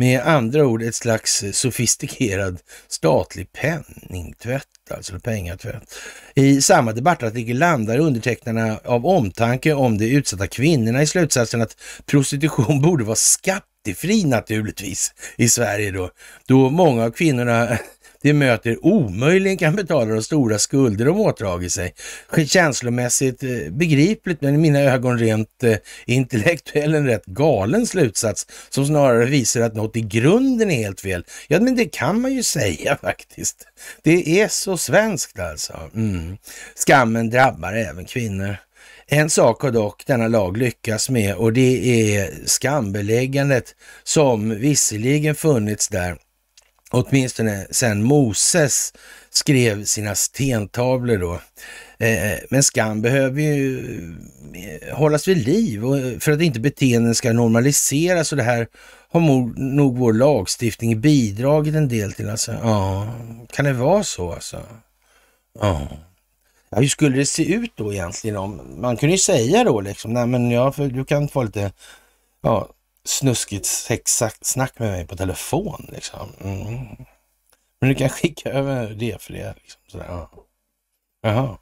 A: Med andra ord ett slags sofistikerad statlig penningtvätt, alltså pengatvätt. I samma debattartikel landar undertecknarna av omtanke om de utsatta kvinnorna i slutsatsen att prostitution borde vara skattefri naturligtvis i Sverige då, då många av kvinnorna det möter omöjligen kan betala de stora skulder de ådragit sig. Känslomässigt eh, begripligt, men i mina ögon rent eh, intellektuellt en rätt galen slutsats som snarare visar att något i grunden är helt fel. Ja, men det kan man ju säga faktiskt. Det är så svenskt alltså. Mm. Skammen drabbar även kvinnor. En sak har dock denna lag lyckats med och det är skambeläggandet som visserligen funnits där Åtminstone sedan Moses skrev sina stentavlor då. Eh, eh, men skam behöver ju eh, hållas vid liv för att inte beteenden ska normaliseras och det här har nog vår lagstiftning bidragit en del till. Alltså, ja, kan det vara så alltså? Ja. ja. hur skulle det se ut då egentligen? Man kunde ju säga då liksom, nej men ja, för du kan få lite, ja, snuskigt sexsnack med mig på telefon. Liksom. Mm. Men du kan skicka över det för det. Liksom, sådär. Jaha.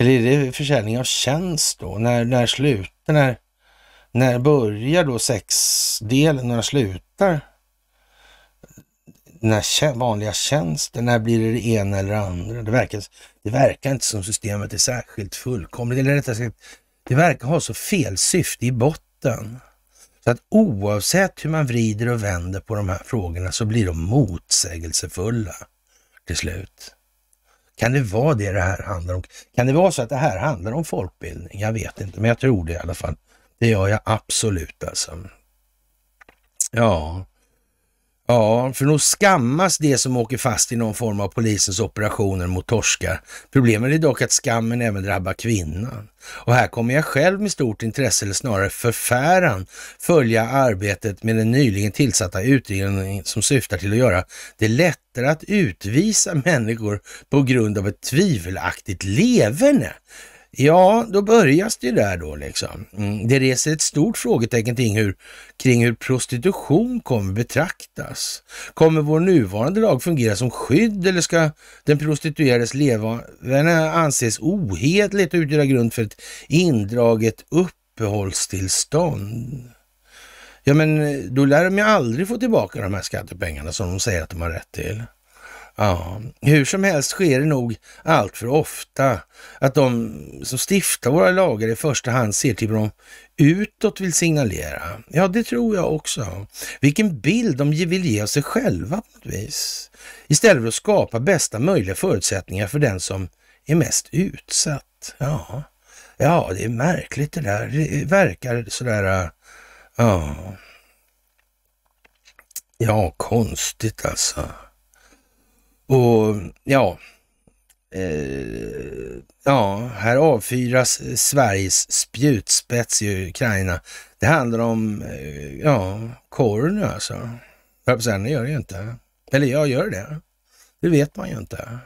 A: Eller är det försäljning av tjänst då? När, när slutar, när, när börjar då sexdelen? När slutar den här vanliga tjänsten? När blir det det ena eller andra? Det verkar, det verkar inte som systemet är särskilt fullkomligt. Eller rättare sagt, det verkar ha så fel syfte i botten. Så att oavsett hur man vrider och vänder på de här frågorna så blir de motsägelsefulla till slut. Kan det vara det det här handlar om? Kan det vara så att det här handlar om folkbildning? Jag vet inte, men jag tror det i alla fall. Det gör jag absolut alltså. Ja, Ja, för nog skammas det som åker fast i någon form av polisens operationer mot torskar. Problemet är dock att skammen även drabbar kvinnan. Och här kommer jag själv med stort intresse, eller snarare förfäran, följa arbetet med den nyligen tillsatta utredningen som syftar till att göra det lättare att utvisa människor på grund av ett tvivelaktigt leverne. Ja, då börjas det där då liksom. Mm. Det reser ett stort frågetecken kring hur, kring hur prostitution kommer betraktas. Kommer vår nuvarande lag fungera som skydd eller ska den prostituerades levande anses ohedligt och utgöra grund för ett indraget uppehållstillstånd? Ja, men eh, då lär de ju aldrig få tillbaka de här skattepengarna som de säger att de har rätt till. Ja, hur som helst sker det nog allt för ofta att de som stiftar våra lagar i första hand ser till vad de utåt vill signalera. Ja, det tror jag också. Vilken bild de vill ge av sig själva på något vis. Istället för att skapa bästa möjliga förutsättningar för den som är mest utsatt. Ja, ja det är märkligt det där. Det verkar sådär... Äh, ja, ja konstigt alltså. Och ja, eh, ja, här avfyras Sveriges spjutspets i Ukraina. Det handlar om, eh, ja, korn alltså. Jag säga, det gör det ju inte. Eller jag gör det. Det vet man ju inte.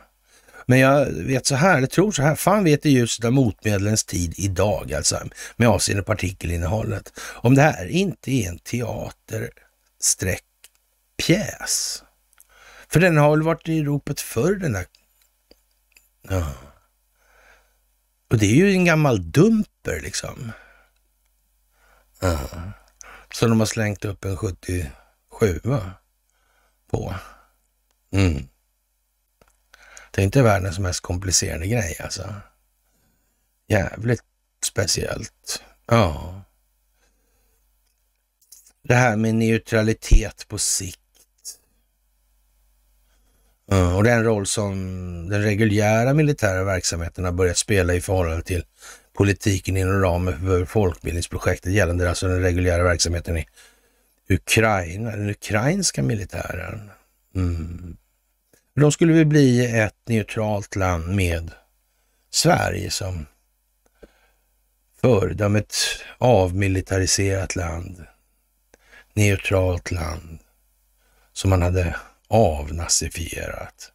A: Men jag vet så här, jag tror så här, fan vet i ljuset av motmedlens tid idag, alltså med avseende partikelinnehållet, om det här inte är en teater pjäs för den har väl varit i ropet förr den där. Ja. Och det är ju en gammal dumper liksom. Ja. Som de har slängt upp en 77 på. Mm. Det är inte världens mest komplicerade grej alltså. Jävligt speciellt. Ja. Det här med neutralitet på sikt Eh, och den roll som den reguljära militära verksamheten har börjat spela i förhållande till politiken inom ramen för folkbildningsprojektet gällande alltså den reguljära verksamheten i Ukraina, den ukrainska militären. Mm. De skulle väl bli ett neutralt land med Sverige som föredöme, ett avmilitariserat land, neutralt land som man hade avnazifierat.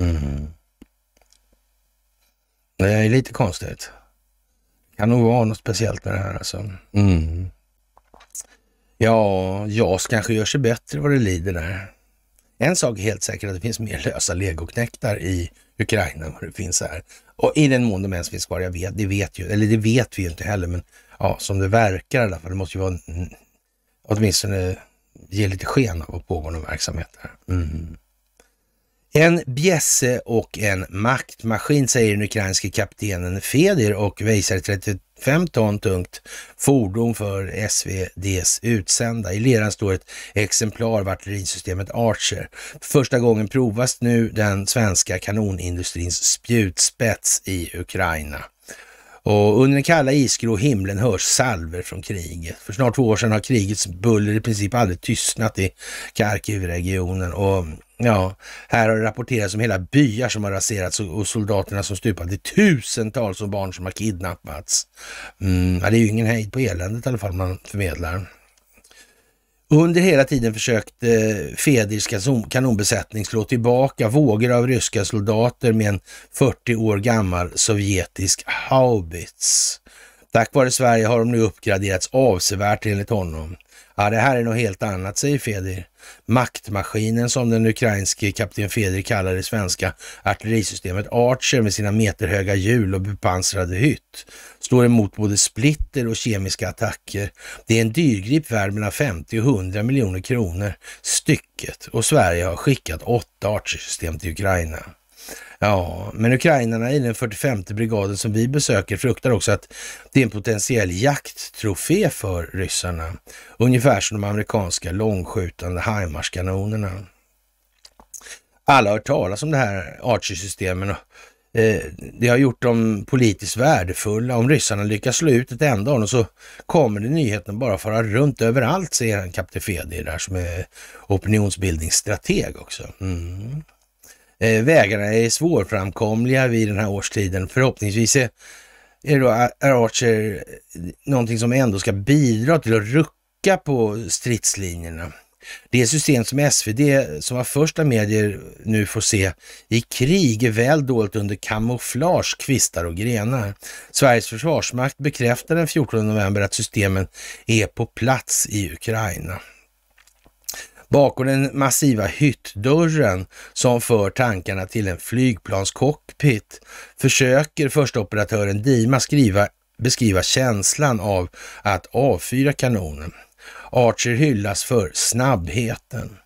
A: Mm. Det är lite konstigt. Det kan nog vara något speciellt med det här alltså. Mm. Ja, JAS kanske gör sig bättre vad det lider där. En sak är helt säker, att det finns mer lösa legoknäktar i Ukraina än vad det finns här. Och i den mån de ens finns kvar, jag vet, det vet ju, eller det vet vi ju inte heller, men ja, som det verkar i alla fall, det måste ju vara åtminstone ger lite sken av pågående pågå verksamhet där. Mm. En bjässe och en maktmaskin säger den ukrainske kaptenen Feder och visar 35 ton tungt fordon för SVDs utsända. I leran står ett exemplar av artillerisystemet Archer. Första gången provas nu den svenska kanonindustrins spjutspets i Ukraina. Och under den kalla isgrå himlen hörs salver från kriget. För snart två år sedan har krigets buller i princip aldrig tystnat i Kharkiv-regionen. Och ja, här har det rapporterats om hela byar som har raserats och soldaterna som stupat. Det är tusentals barn som har kidnappats. Mm, det är ju ingen hejd på eländet i alla fall man förmedlar. Under hela tiden försökte eh, Feders kanonbesättning slå tillbaka vågor av ryska soldater med en 40 år gammal sovjetisk haubits. Tack vare Sverige har de nu uppgraderats avsevärt enligt honom. Ja, det här är något helt annat, säger Feder. Maktmaskinen som den ukrainske kapten Feder kallar det svenska artillerisystemet Archer med sina meterhöga hjul och bepansrade hytt står emot både splitter och kemiska attacker. Det är en dyrgrip värd mellan 50 och 100 miljoner kronor stycket och Sverige har skickat åtta artillerisystem till Ukraina. Ja, men ukrainarna i den 45 brigaden som vi besöker fruktar också att det är en potentiell jakttrofé för ryssarna. Ungefär som de amerikanska långskjutande Heimarskanonerna. Alla har hört talas om det här Archer-systemen Eh, det har gjort dem politiskt värdefulla. Om ryssarna lyckas slå ut ett enda av dem så kommer det nyheten bara fara runt överallt, säger han kapten Fedi där som är opinionsbildningsstrateg också. Mm. Eh, vägarna är svårframkomliga vid den här årstiden. Förhoppningsvis är, är, då, är Archer någonting som ändå ska bidra till att rucka på stridslinjerna. Det system som SvD, som var första medier, nu får se i krig är väl dolt under kamouflage, kvistar och grenar. Sveriges försvarsmakt bekräftar den 14 november att systemen är på plats i Ukraina. Bakom den massiva hyttdörren som för tankarna till en flygplanscockpit försöker första operatören Dima skriva, beskriva känslan av att avfyra kanonen. Archer hyllas för snabbheten.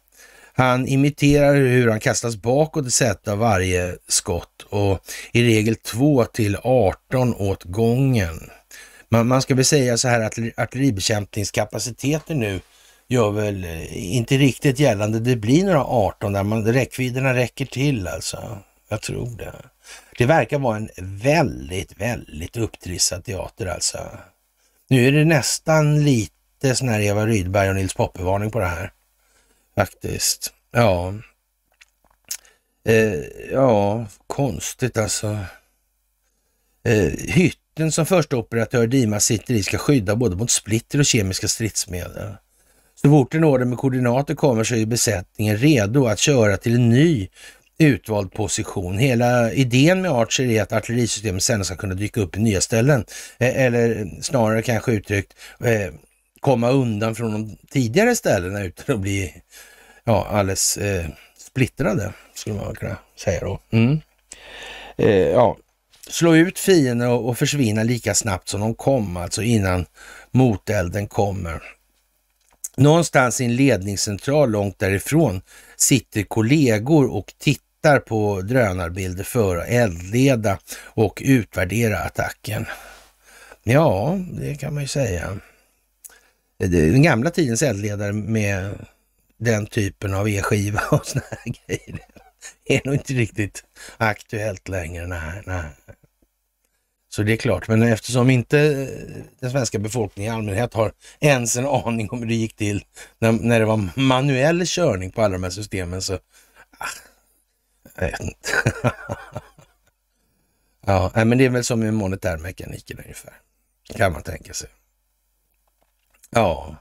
A: Han imiterar hur han kastas bakåt i sätet av varje skott och i regel 2 till 18 åt gången. Man, man ska väl säga så här att artilleribekämpningskapaciteten nu gör väl eh, inte riktigt gällande. Det blir några 18 där man, räckvidderna räcker till alltså. Jag tror det. Det verkar vara en väldigt, väldigt upptrissad teater alltså. Nu är det nästan lite det lite sån här Eva Rydberg och Nils Poppe-varning på det här. Faktiskt. Ja. Eh, ja, konstigt alltså. Eh, hytten som första operatör Dima sitter i ska skydda både mot splitter och kemiska stridsmedel. Så fort en order med koordinater kommer så är besättningen redo att köra till en ny utvald position. Hela idén med Archer är att artillerisystemet sen ska kunna dyka upp i nya ställen. Eh, eller snarare kanske uttryckt, eh, komma undan från de tidigare ställena utan att bli ja, alldeles eh, splittrade, skulle man kunna säga då. Mm. Eh, ja. Slå ut fienden och, och försvinna lika snabbt som de kom, alltså innan motelden kommer. Någonstans i en ledningscentral långt därifrån sitter kollegor och tittar på drönarbilder för att eldleda och utvärdera attacken. Ja, det kan man ju säga. Eh, den gamla tidens eldledare med den typen av e-skiva och såna här grejer. Det är nog inte riktigt aktuellt längre. Nej, nej. Så det är klart, men eftersom inte eh, den svenska befolkningen i allmänhet har ens en aning om hur det gick till när, när det var manuell körning på alla de här systemen så... Ah, jag vet inte. ja, men det är väl som med monetärmekaniken ungefär, kan man tänka sig. Ja.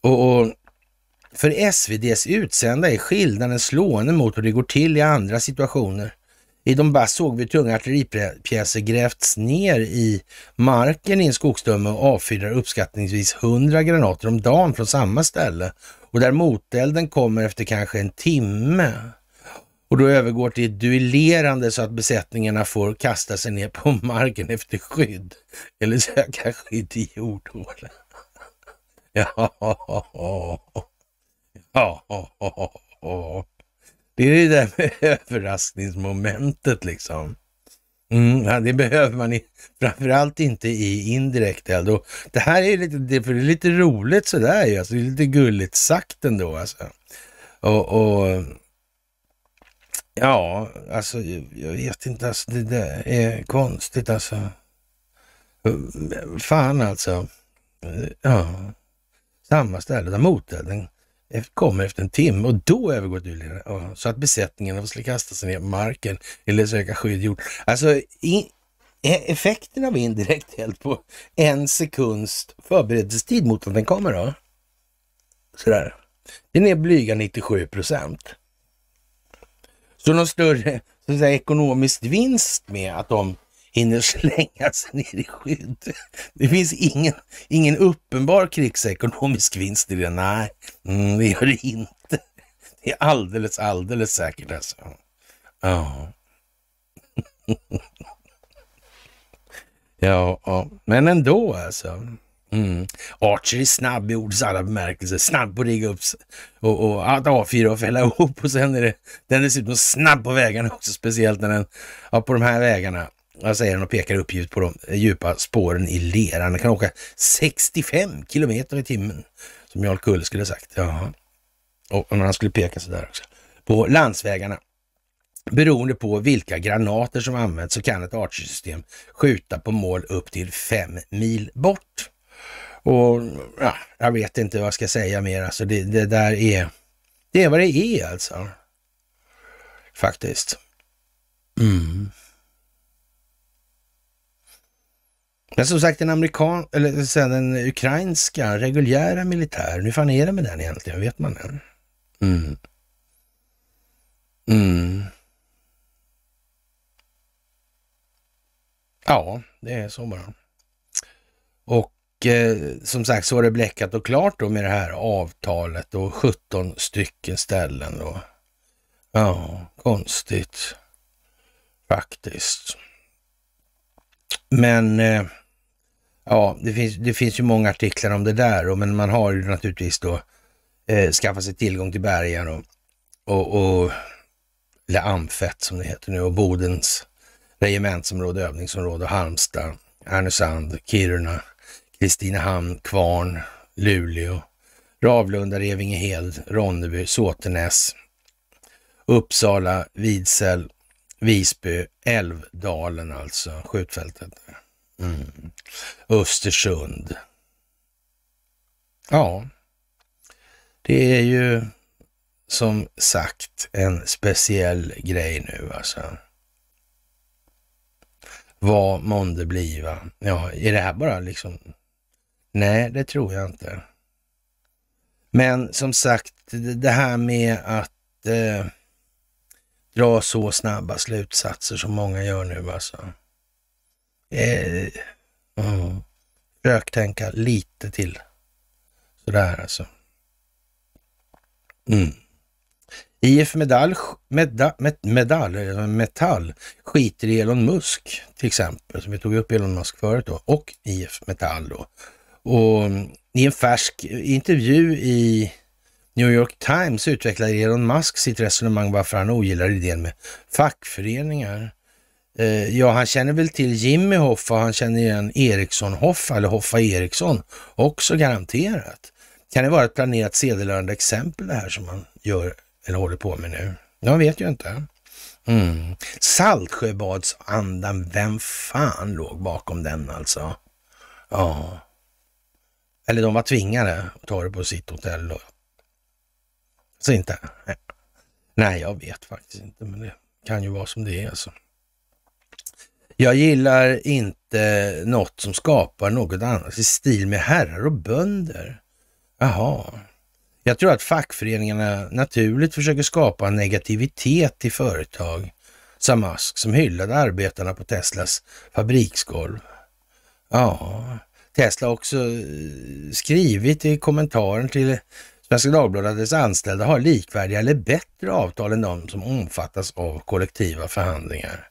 A: Och, och för SVDs utsända är skillnaden slående mot hur det går till i andra situationer. I Donbass såg vi tunga artilleripjäser grävts ner i marken i en skogsdöme och avfyrar uppskattningsvis 100 granater om dagen från samma ställe. Och där motelden kommer efter kanske en timme och då övergår till duellerande så att besättningarna får kasta sig ner på marken efter skydd eller söka skydd i jordhålen. Ja, Det är det där med överraskningsmomentet liksom. Mm, det behöver man i, framförallt inte i indirekt eld. Och det här är lite, det, för det är lite roligt sådär ju, alltså, det är lite gulligt sagt ändå alltså. Och, och ja, alltså jag vet inte, alltså, det där är konstigt alltså. Fan alltså. Ja samma ställe där motelden kommer efter en timme och då övergår du så att besättningen skulle kasta sig ner på marken eller söka skydd jord. Alltså e-, effekten av indirekt eld på en sekunds förberedelsetid mot att den kommer då. Sådär. Den är blyga 97 procent. Så någon större så att säga, ekonomisk vinst med att de hinner slänga sig ner i skydd. Det finns ingen, ingen uppenbar krigsekonomisk vinst i det. Nej, mm, det gör det inte. Det är alldeles, alldeles säkert alltså. Ja. Ja, ja, men ändå alltså. Mm. Archer är snabb i ordets alla bemärkelser, snabb på att rigga upp och, och att avfyra och fälla ihop och sen är det, den dessutom snabb på vägarna också, speciellt när den, ja, på de här vägarna. Ja, säger han och pekar uppgivet på de djupa spåren i leran. Den kan åka 65 kilometer i timmen, som Jarl Kull skulle sagt. Jaha. Och han skulle peka sådär också. På landsvägarna. Beroende på vilka granater som används så kan ett artsystem skjuta på mål upp till fem mil bort. Och ja, jag vet inte vad jag ska säga mer. Alltså det, det där är... Det är vad det är alltså. Faktiskt. Mm. Men som sagt, den, amerikan, eller den ukrainska reguljära militären, hur fan är det med den egentligen? Vet man den? Mm. Mm. Ja, det är så bara. Och eh, som sagt så var det bläckat och klart då med det här avtalet och 17 stycken ställen då. Ja, konstigt faktiskt. Men eh, Ja, det finns, det finns ju många artiklar om det där, och, men man har ju naturligtvis då eh, skaffat sig tillgång till bergen och, och, och eller Amfett som det heter nu, och Bodens regementsområde, övningsområde, Halmstad, Härnösand, Kiruna, Kristinehamn, Kvarn, Luleå, Ravlunda, Revingehed, Ronneby, Såtenäs, Uppsala, Vidsel, Visby, Älvdalen alltså, skjutfältet. Mm. Östersund. Ja, det är ju som sagt en speciell grej nu alltså. Vad månde bliva? Ja, är det här bara liksom? Nej, det tror jag inte. Men som sagt, det här med att eh, dra så snabba slutsatser som många gör nu alltså. Eh, mm. tänka lite till. Sådär alltså. Mm. IF Medall, meda, med, medall, eh, Metall skiter i Elon Musk till exempel, som vi tog upp Elon Musk förut då, och IF Metall då. Och mm, i en färsk intervju i New York Times utvecklar Elon Musk sitt resonemang varför han ogillar idén med fackföreningar. Eh, ja, han känner väl till Jimmy Hoffa, och han känner igen Eriksson Hoffa, eller Hoffa Eriksson, också garanterat. Kan det vara ett planerat sedelärande exempel det här som man gör eller håller på med nu? Jag vet ju inte. Mm. Saltsjöbadsandan, vem fan låg bakom den alltså? Ja. Eller de var tvingade att ta det på sitt hotell. Och... Så inte? Nej. Nej, jag vet faktiskt inte, men det kan ju vara som det är alltså. Jag gillar inte något som skapar något annat i stil med herrar och bönder. Jaha. Jag tror att fackföreningarna naturligt försöker skapa negativitet i företag. sa Musk som hyllade arbetarna på Teslas fabriksgolv. Ja, Tesla har också eh, skrivit i kommentaren till Svenska Dagbladet att dess anställda har likvärdiga eller bättre avtal än de som omfattas av kollektiva förhandlingar.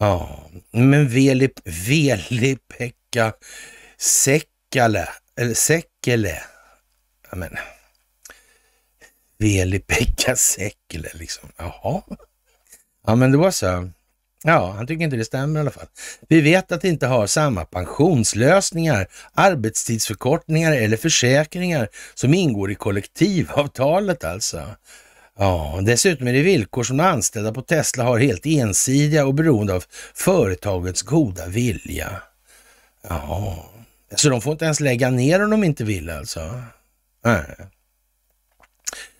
A: Ja, men Veli, pekka Sekkale, eller Sekkele, ja men Veli-Pekka Sekkele liksom, jaha. Ja men då så. Ja, han tycker inte det stämmer i alla fall. Vi vet att det inte har samma pensionslösningar, arbetstidsförkortningar eller försäkringar som ingår i kollektivavtalet alltså. Ja, dessutom är det villkor som de anställda på Tesla har helt ensidiga och beroende av företagets goda vilja. Ja, så de får inte ens lägga ner om de inte vill alltså? Nej.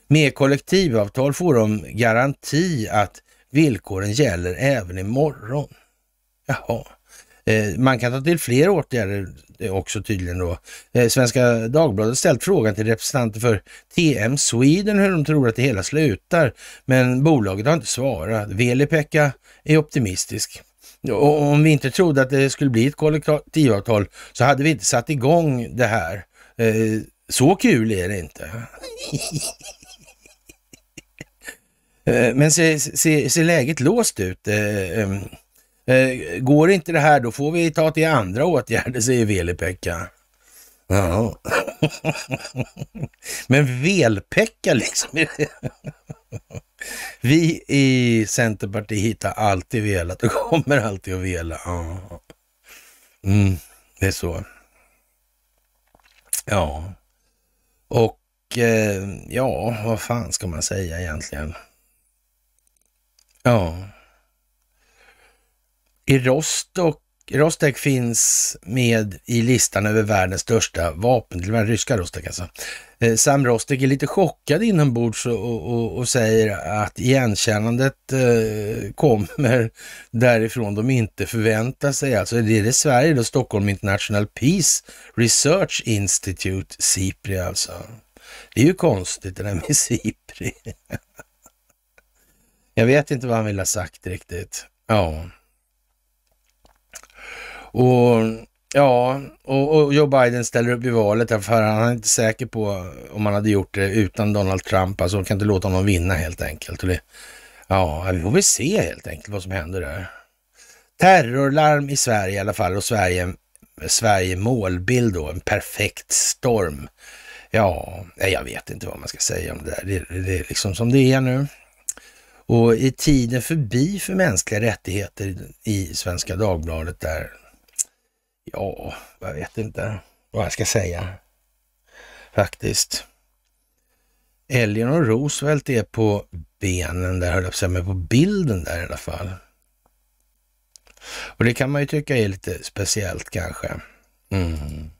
A: Med kollektivavtal får de garanti att villkoren gäller även imorgon. Jaha. Eh, man kan ta till fler åtgärder eh, också tydligen då. Eh, Svenska Dagbladet ställt frågan till representanter för TM Sweden hur de tror att det hela slutar, men bolaget har inte svarat. veli är optimistisk. Och om vi inte trodde att det skulle bli ett kollektivavtal så hade vi inte satt igång det här. Så kul är det inte. Men ser, ser, ser läget låst ut? Eh, går inte det här då får vi ta till andra åtgärder, säger Veli-Pekka. Ja. Men Velpekka liksom. vi i Centerpartiet har alltid velat och kommer alltid att vela. Ja. Mm, det är så. Ja. Och eh, ja, vad fan ska man säga egentligen? Ja. I Rostock, Rostek finns med i listan över världens största vapen, vapentillverkare, ryska Rostek alltså. Eh, Sam Rostek är lite chockad inombords och, och, och säger att igenkännandet eh, kommer därifrån de inte förväntar sig. Alltså är det Sverige då, Stockholm International Peace Research Institute, SIPRI alltså. Det är ju konstigt det där med SIPRI. Jag vet inte vad han vill ha sagt riktigt. Ja. Och ja, och, och Joe Biden ställer upp i valet därför han är inte säker på om han hade gjort det utan Donald Trump. Alltså kan inte låta honom vinna helt enkelt. Och det, ja, vi får väl se helt enkelt vad som händer där. Terrorlarm i Sverige i alla fall och Sverige, Sverige målbild då, en perfekt storm. Ja, jag vet inte vad man ska säga om det där. Det, det är liksom som det är nu. Och i tiden förbi för mänskliga rättigheter i Svenska Dagbladet där Ja, jag vet inte vad jag ska säga faktiskt. och Roosevelt är på benen där, höll jag på säga, men på bilden där i alla fall. Och det kan man ju tycka är lite speciellt kanske. Mm.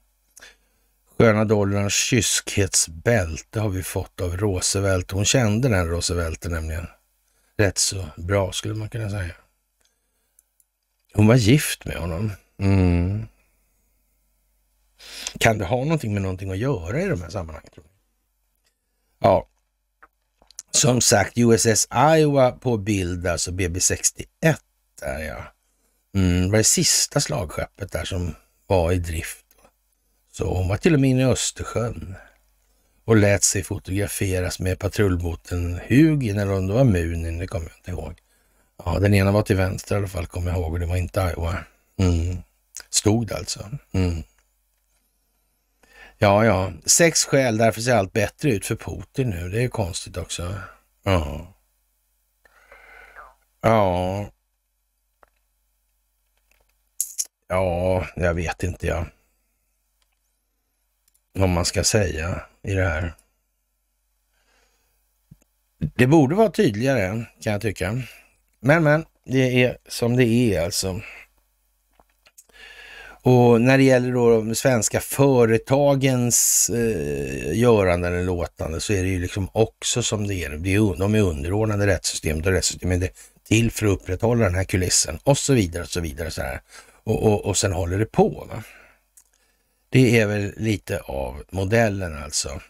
A: Sköna dollarns kyskhetsbälte har vi fått av Roosevelt. Hon kände den Roosevelt nämligen rätt så bra skulle man kunna säga. Hon var gift med honom. Mm. Kan det ha någonting med någonting att göra i de här sammanhangen? Ja, som sagt USS Iowa på bild, alltså BB61 där ja. Mm, det var det sista slagskeppet där som var i drift. Så hon var till och med inne i Östersjön och lät sig fotograferas med patrullbåten Hugin eller om det var Munin, det kommer jag inte ihåg. Ja, den ena var till vänster i alla fall, kommer jag ihåg, och det var inte Iowa. Mm. Stod alltså. Mm. Ja, ja. Sex skäl, därför ser allt bättre ut för Putin nu. Det är konstigt också. Ja. Ja. Ja, jag vet inte jag. Vad man ska säga i det här. Det borde vara tydligare kan jag tycka. Men, men, det är som det är alltså. Och när det gäller då de svenska företagens eh, göranden eller låtande så är det ju liksom också som det är. De är underordnade rättssystemet och rättssystemet är till för att upprätthålla den här kulissen och så vidare och så vidare. Så här. Och, och, och sen håller det på. Va? Det är väl lite av modellen alltså.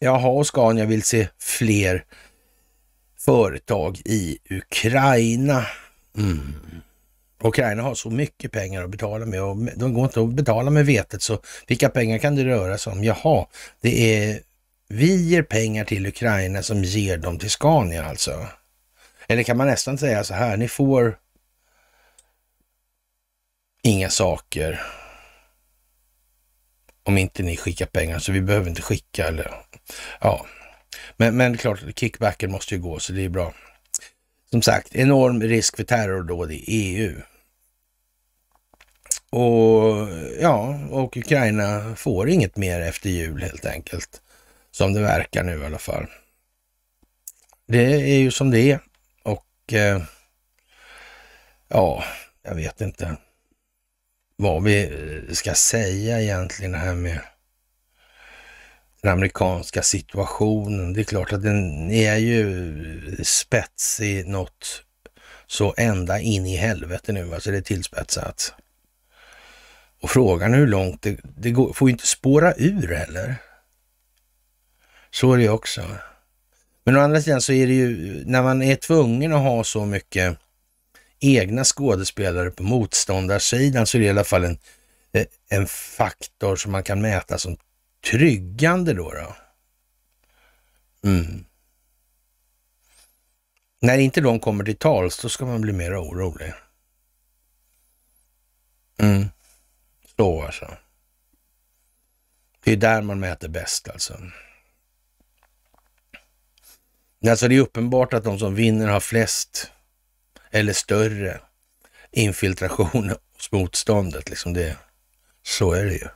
A: Jaha, och Scania vill se fler företag i Ukraina. Mm. Ukraina har så mycket pengar att betala med och de går inte att betala med vetet så vilka pengar kan det röra sig om? Jaha, det är vi ger pengar till Ukraina som ger dem till Scania alltså. Eller kan man nästan säga så här, ni får inga saker om inte ni skickar pengar, så vi behöver inte skicka eller ja. Men, men klart, kickbacken måste ju gå så det är bra. Som sagt, enorm risk för terrordåd i EU. Och ja, och Ukraina får inget mer efter jul helt enkelt. Som det verkar nu i alla fall. Det är ju som det är och eh, ja, jag vet inte vad vi eh, ska säga egentligen här med den amerikanska situationen. Det är klart att den är ju spetsig något så ända in i helvete nu, alltså det är tillspetsat. Och frågan är hur långt det, det går, får ju inte spåra ur heller. Så är det ju också. Men å andra sidan så är det ju, när man är tvungen att ha så mycket egna skådespelare på motståndarsidan så är det i alla fall en, eh, en faktor som man kan mäta som tryggande då. då. Mm. När inte de kommer till tals, då ska man bli mer orolig. Mm. Så alltså. Det är där man mäter bäst alltså. Alltså det är uppenbart att de som vinner har flest eller större infiltration hos motståndet. Liksom det. Så är det ju.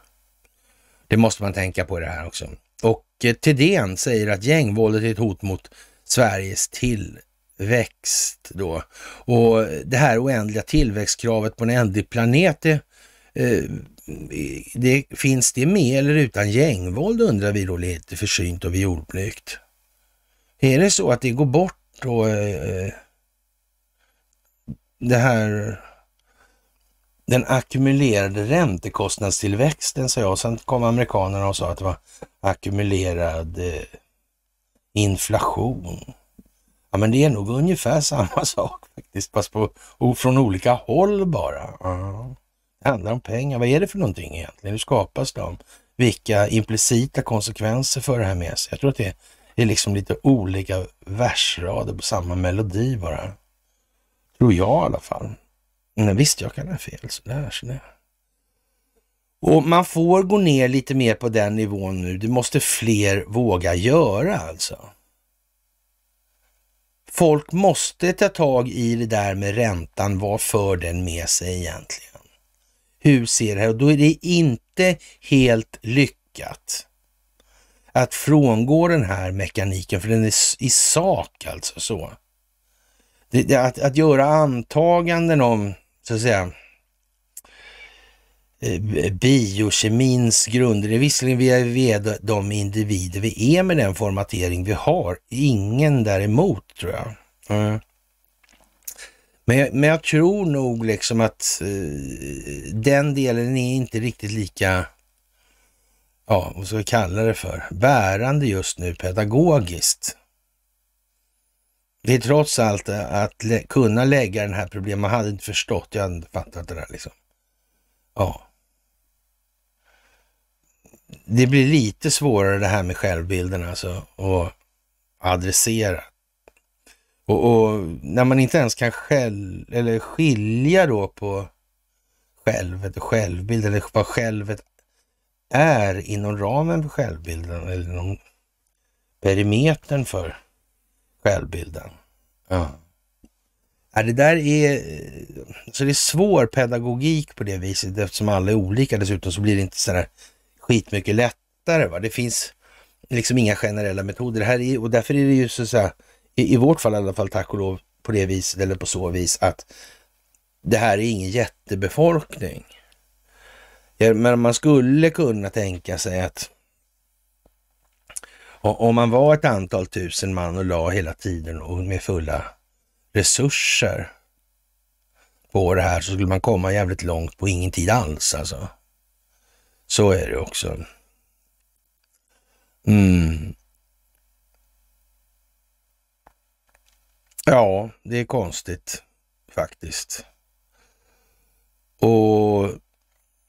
A: Det måste man tänka på i det här också. Och eh, Thedéen säger att gängvåldet är ett hot mot Sveriges tillväxt då. Och det här oändliga tillväxtkravet på en ändlig planet, det Eh, det, finns det med eller utan gängvåld undrar vi då lite försynt och vid jordblygt. Är det så att det går bort då eh, eh, det här den ackumulerade räntekostnadstillväxten sa jag. Sen kom amerikanerna och sa att det var ackumulerad eh, inflation. Ja, men det är nog ungefär samma sak faktiskt, fast på, från olika håll bara. Uh -huh handlar om pengar. Vad är det för någonting egentligen? Hur skapas de? Vilka implicita konsekvenser för det här med sig? Jag tror att det är liksom lite olika versrader på samma melodi bara. Tror jag i alla fall. Men visst, jag kan ha fel sådär. sådär. Och man får gå ner lite mer på den nivån nu. Det måste fler våga göra alltså. Folk måste ta tag i det där med räntan. Vad för den med sig egentligen? hur ser det här? Och då är det inte helt lyckat att frångå den här mekaniken, för den är i sak alltså så. Det, att, att göra antaganden om, så att säga, eh, biokemins grunder. Det är visserligen via, via de individer vi är med den formatering vi har. Ingen däremot tror jag. Mm. Men jag, men jag tror nog liksom att eh, den delen är inte riktigt lika, ja, vad ska vi kalla det för, bärande just nu pedagogiskt. Det är trots allt eh, att kunna lägga den här problemet. Man hade inte förstått, jag hade inte fattat det där liksom. Ja. Det blir lite svårare det här med självbilden alltså och adressera och, och, när man inte ens kan själv, eller skilja då på självet och självbilden, eller vad självet är inom ramen för självbilden eller inom perimetern för självbilden. Ja. ja. det där är, så det är svår pedagogik på det viset eftersom alla är olika dessutom så blir det inte sådär skitmycket lättare. Va? Det finns liksom inga generella metoder. här är, och därför är det ju så att säga i, i vårt fall i alla fall tack och lov på det viset eller på så vis att det här är ingen jättebefolkning. Men man skulle kunna tänka sig att om man var ett antal tusen man och la hela tiden och med fulla resurser på det här så skulle man komma jävligt långt på ingen tid alls alltså. Så är det också. Mm. Ja, det är konstigt faktiskt. Och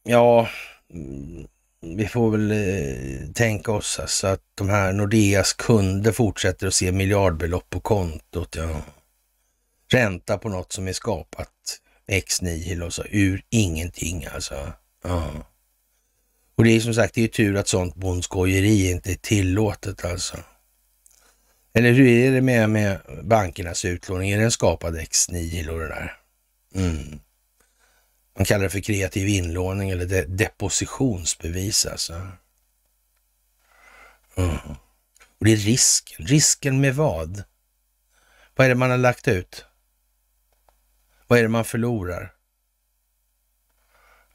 A: ja, mm, vi får väl eh, tänka oss alltså att de här Nordeas kunder fortsätter att se miljardbelopp på kontot. Ja. Ränta på något som är skapat ex nihilo, så ur ingenting alltså. Ja. Och det är som sagt, det är tur att sånt bondskojeri inte är tillåtet alltså. Eller hur är det med, med bankernas utlåning? Är den skapad ex nihilo det där? Mm. Man kallar det för kreativ inlåning eller de depositionsbevis alltså. Mm. Och det är risken. Risken med vad? Vad är det man har lagt ut? Vad är det man förlorar?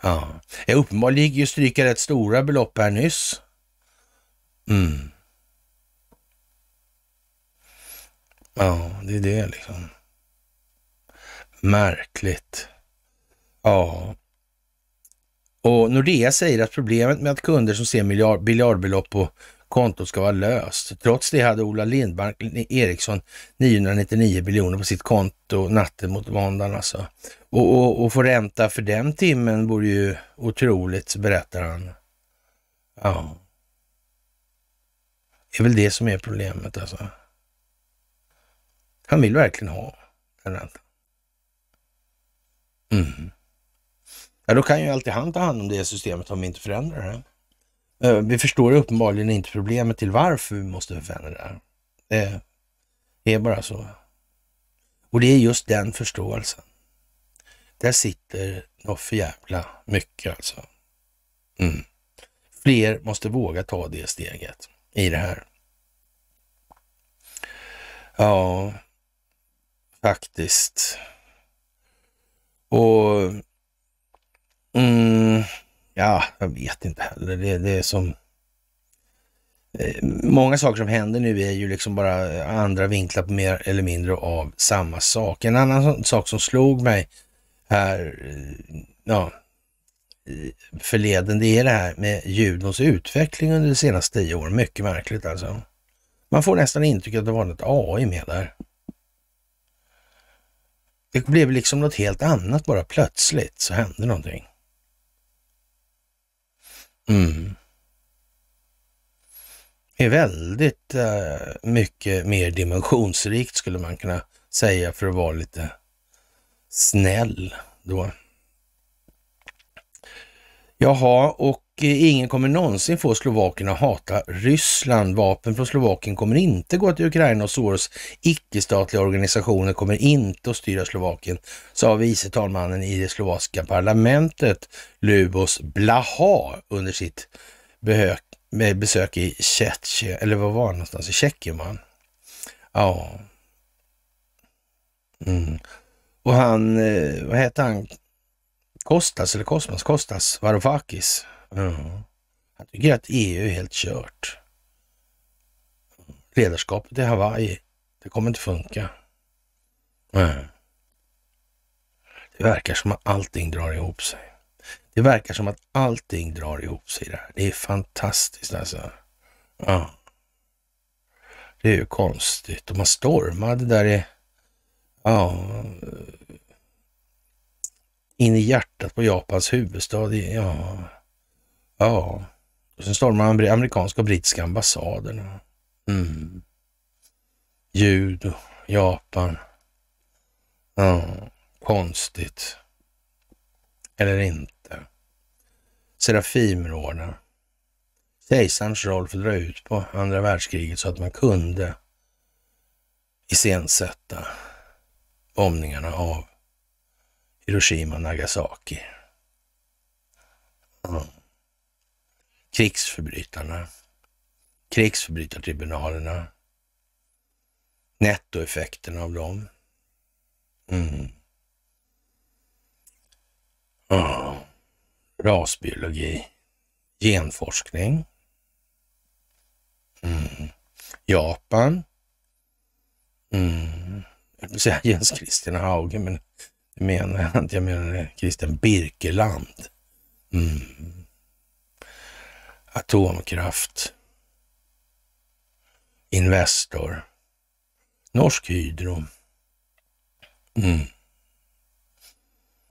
A: Ja, uppenbarligen ligger ju stryka rätt stora belopp här nyss. Mm. Ja, det är det liksom. Märkligt. Ja. Och Nordea säger att problemet med att kunder som ser miljard, miljardbelopp på kontot ska vara löst. Trots det hade Ola Lindmark Eriksson 999 miljoner på sitt konto natten mot måndagen alltså. Och, och, och få ränta för den timmen vore ju otroligt, berättar han. Ja. Det är väl det som är problemet alltså. Han vill verkligen ha en ränta. Mm. Ja, då kan ju alltid han ta hand om det systemet om vi inte förändrar det. Eh, vi förstår uppenbarligen inte problemet till varför vi måste förändra det. Det är bara så. Och det är just den förståelsen. Där sitter något för jävla mycket alltså. Mm. Fler måste våga ta det steget i det här. Ja, faktiskt. Och... Mm, ja, jag vet inte heller. Det, det är som... Eh, många saker som händer nu är ju liksom bara andra vinklar på mer eller mindre av samma sak. En annan sak som slog mig här, eh, ja, eh, förleden, det är det här med judons utveckling under de senaste tio åren. Mycket märkligt alltså. Man får nästan intrycket att det var något AI med där. Det blev liksom något helt annat bara plötsligt så hände någonting. Mm. Det är väldigt uh, mycket mer dimensionsrikt skulle man kunna säga för att vara lite snäll då. Jaha, och Eh, ingen kommer någonsin få Slovakien att hata Ryssland. Vapen från Slovakien kommer inte gå till Ukraina och Soros icke-statliga organisationer kommer inte att styra Slovakien, sa vice talmannen i det slovakiska parlamentet Lubos Blaha under sitt behök, besök i Tjeckien, eller vad var han någonstans? I Tjeckien var han. Ja. Mm. Och han, eh, vad heter han? Kostas eller Kosmas? Kostas Varoufakis. Han tycker att EU är helt kört. Ledarskapet i Hawaii, det kommer inte funka. Mm. Det verkar som att allting drar ihop sig. Det verkar som att allting drar ihop sig där. Det är fantastiskt alltså. Ja. Det är ju konstigt. De har stormat. Det där i... Ja. In i hjärtat på Japans huvudstad. Ja. Ja, och sen stormar de amerikanska och brittiska ambassaderna. Mm. Judo, Japan. Ja, konstigt. Eller inte. Serafimråden. Kejsarens roll för att dra ut på andra världskriget så att man kunde iscensätta bombningarna av Hiroshima och Nagasaki. Mm krigsförbrytarna, krigsförbrytartribunalerna, nettoeffekten av dem. Mm. Oh. Rasbiologi, genforskning. Mm. Japan. Mm. Jag vill säga Jens Christian Hauge, men det menar jag inte. Jag menar Christian Birkeland. Mm. Atomkraft. Investor. Norsk Hydro. Mm.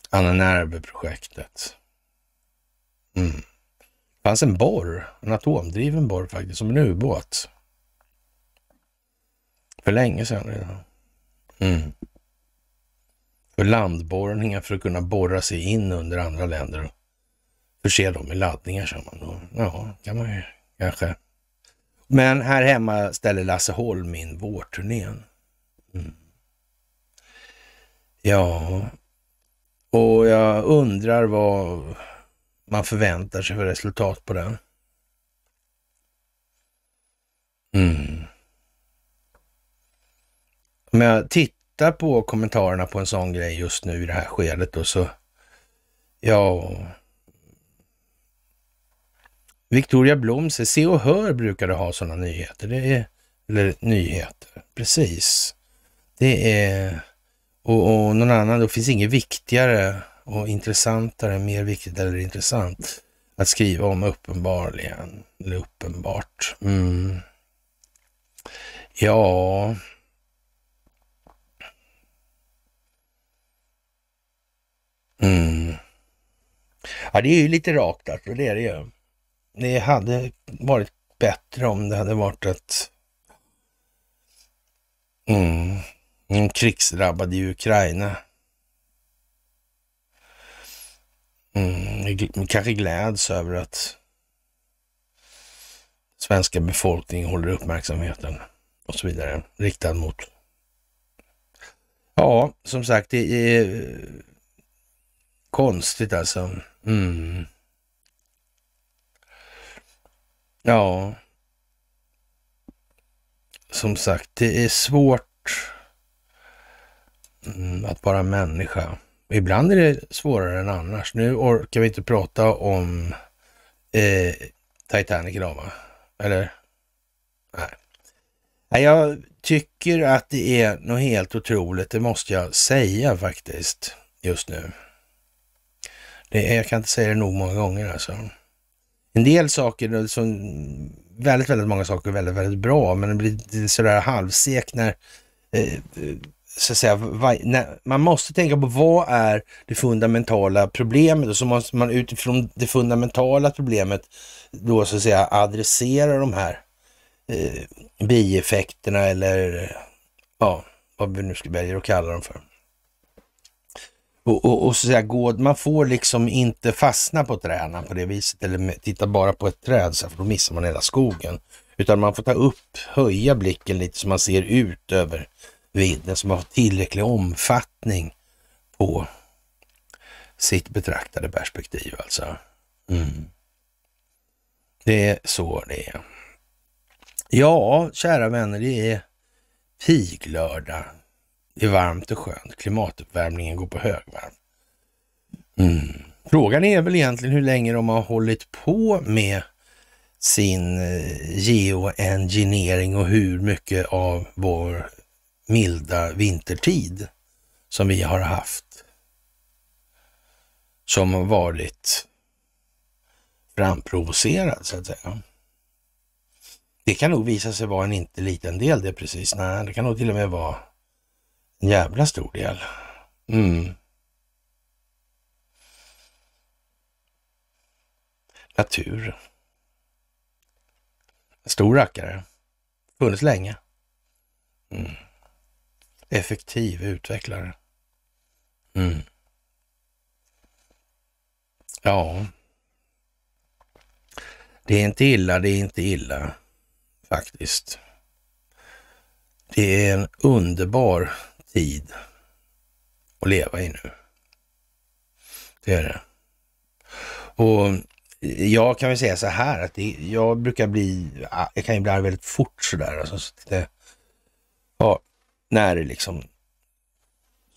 A: Ananärbe-projektet. Mm. Det fanns en borr, en atomdriven borr faktiskt, som en ubåt. För länge sedan redan. Mm. För landborrningar för att kunna borra sig in under andra länder förse dem med laddningar, sa man. Då. Ja, kan man ju kanske. Men här hemma ställer Lasse Holm in vårturnén. Mm. Ja, och jag undrar vad man förväntar sig för resultat på den. Mm. Om jag tittar på kommentarerna på en sån grej just nu i det här skedet då så, ja, Victoria Blom säger, Se och Hör brukar brukade ha sådana nyheter. Det är, eller nyheter, precis. Det är, och, och någon annan, då finns inget viktigare och intressantare, mer viktigt eller intressant att skriva om uppenbarligen, eller uppenbart. Mm. Ja... Mm. Ja, det är ju lite rakt alltså, det är det ju det hade varit bättre om det hade varit ett mm, en krigsdrabbad i Ukraina. Mm, kanske gläds över att svenska befolkningen håller uppmärksamheten och så vidare riktad mot. Ja, som sagt, det är konstigt alltså. Mm. Ja. Som sagt, det är svårt mm, att vara människa. Ibland är det svårare än annars. Nu orkar vi inte prata om eh, Titanic idag, va? Eller? Nej. jag tycker att det är något helt otroligt, det måste jag säga faktiskt, just nu. Det är, jag kan inte säga det nog många gånger alltså en del saker, som, väldigt, väldigt många saker är väldigt, väldigt bra, men det blir sådär halvsek när eh, så att säga, när, man måste tänka på vad är det fundamentala problemet och så måste man utifrån det fundamentala problemet då så att säga adressera de här eh, bieffekterna eller ja, vad vi nu ska välja att kalla dem för och, och, och så säga, gå, man får liksom inte fastna på träden på det viset eller titta bara på ett träd, så här, för då missar man hela skogen. Utan man får ta upp, höja blicken lite så man ser ut över vidden, så man har tillräcklig omfattning på sitt betraktade perspektiv alltså. Mm. Det är så det är. Ja, kära vänner, det är piglördag. Det är varmt och skönt. Klimatuppvärmningen går på högvarv. Mm. Frågan är väl egentligen hur länge de har hållit på med sin eh, geoengineering och hur mycket av vår milda vintertid som vi har haft som har varit framprovocerad så att säga. Det kan nog visa sig vara en inte liten del det precis. Nej, det kan nog till och med vara en jävla stor del. Mm. Naturen. Stor rackare. Funnits länge. Mm. Effektiv utvecklare. Mm. Ja. Det är inte illa, det är inte illa faktiskt. Det är en underbar tid att leva i nu. Det är det. Och jag kan väl säga så här att det, jag brukar bli, jag kan ju bli arg väldigt fort sådär. Alltså, så det, ja, när det liksom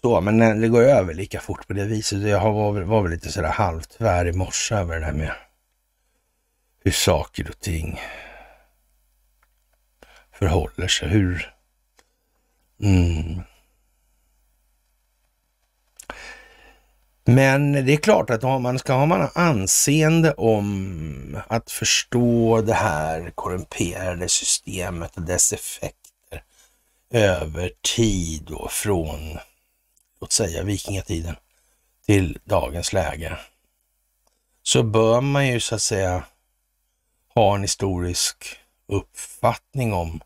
A: så, men när det går över lika fort på det viset. Jag var, var väl lite sådär halvtvär i morse över det här med hur saker och ting förhåller sig. Hur... Mm, Men det är klart att om man ska ha man anseende om att förstå det här korrumperade systemet och dess effekter över tid och från, låt säga vikingatiden till dagens läge, så bör man ju så att säga ha en historisk uppfattning om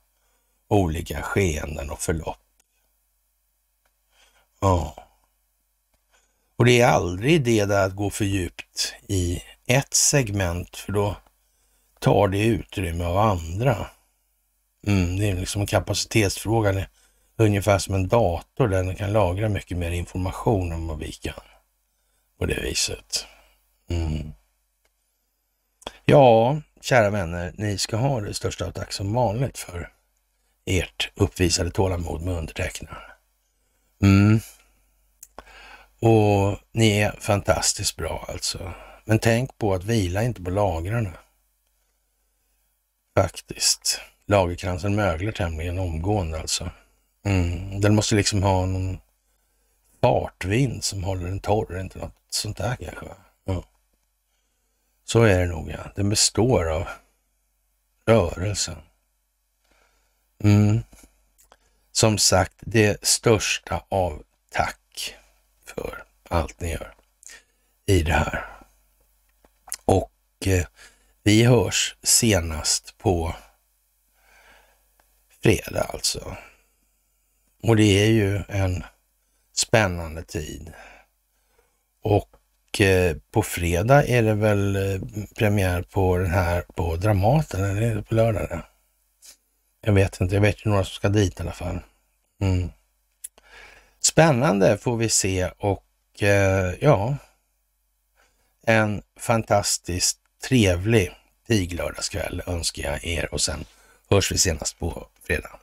A: olika skeenden och förlopp. Ja. Och det är aldrig det där att gå för djupt i ett segment, för då tar det utrymme av andra. Mm, det är liksom kapacitetsfrågan, ungefär som en dator där den kan lagra mycket mer information om vad vi kan på det viset. Mm. Ja, kära vänner, ni ska ha det största av tack som vanligt för ert uppvisade tålamod med undertecknaren. Mm. Och ni är fantastiskt bra alltså. Men tänk på att vila inte på lagrarna. Faktiskt. Lagerkransen möglar tämligen omgående alltså. Mm. Den måste liksom ha någon fartvind som håller den torr, inte något sånt där kanske. Ja. Så är det nog ja. Den består av rörelsen. Mm. Som sagt, det största av tack gör, allt ni gör i det här. Och eh, vi hörs senast på fredag alltså. Och det är ju en spännande tid. Och eh, på fredag är det väl eh, premiär på den här på Dramaten, eller är det på lördag? Jag vet inte, jag vet ju några som ska dit i alla fall. Mm. Spännande får vi se och eh, ja, en fantastiskt trevlig piglördagskväll önskar jag er och sen hörs vi senast på fredag.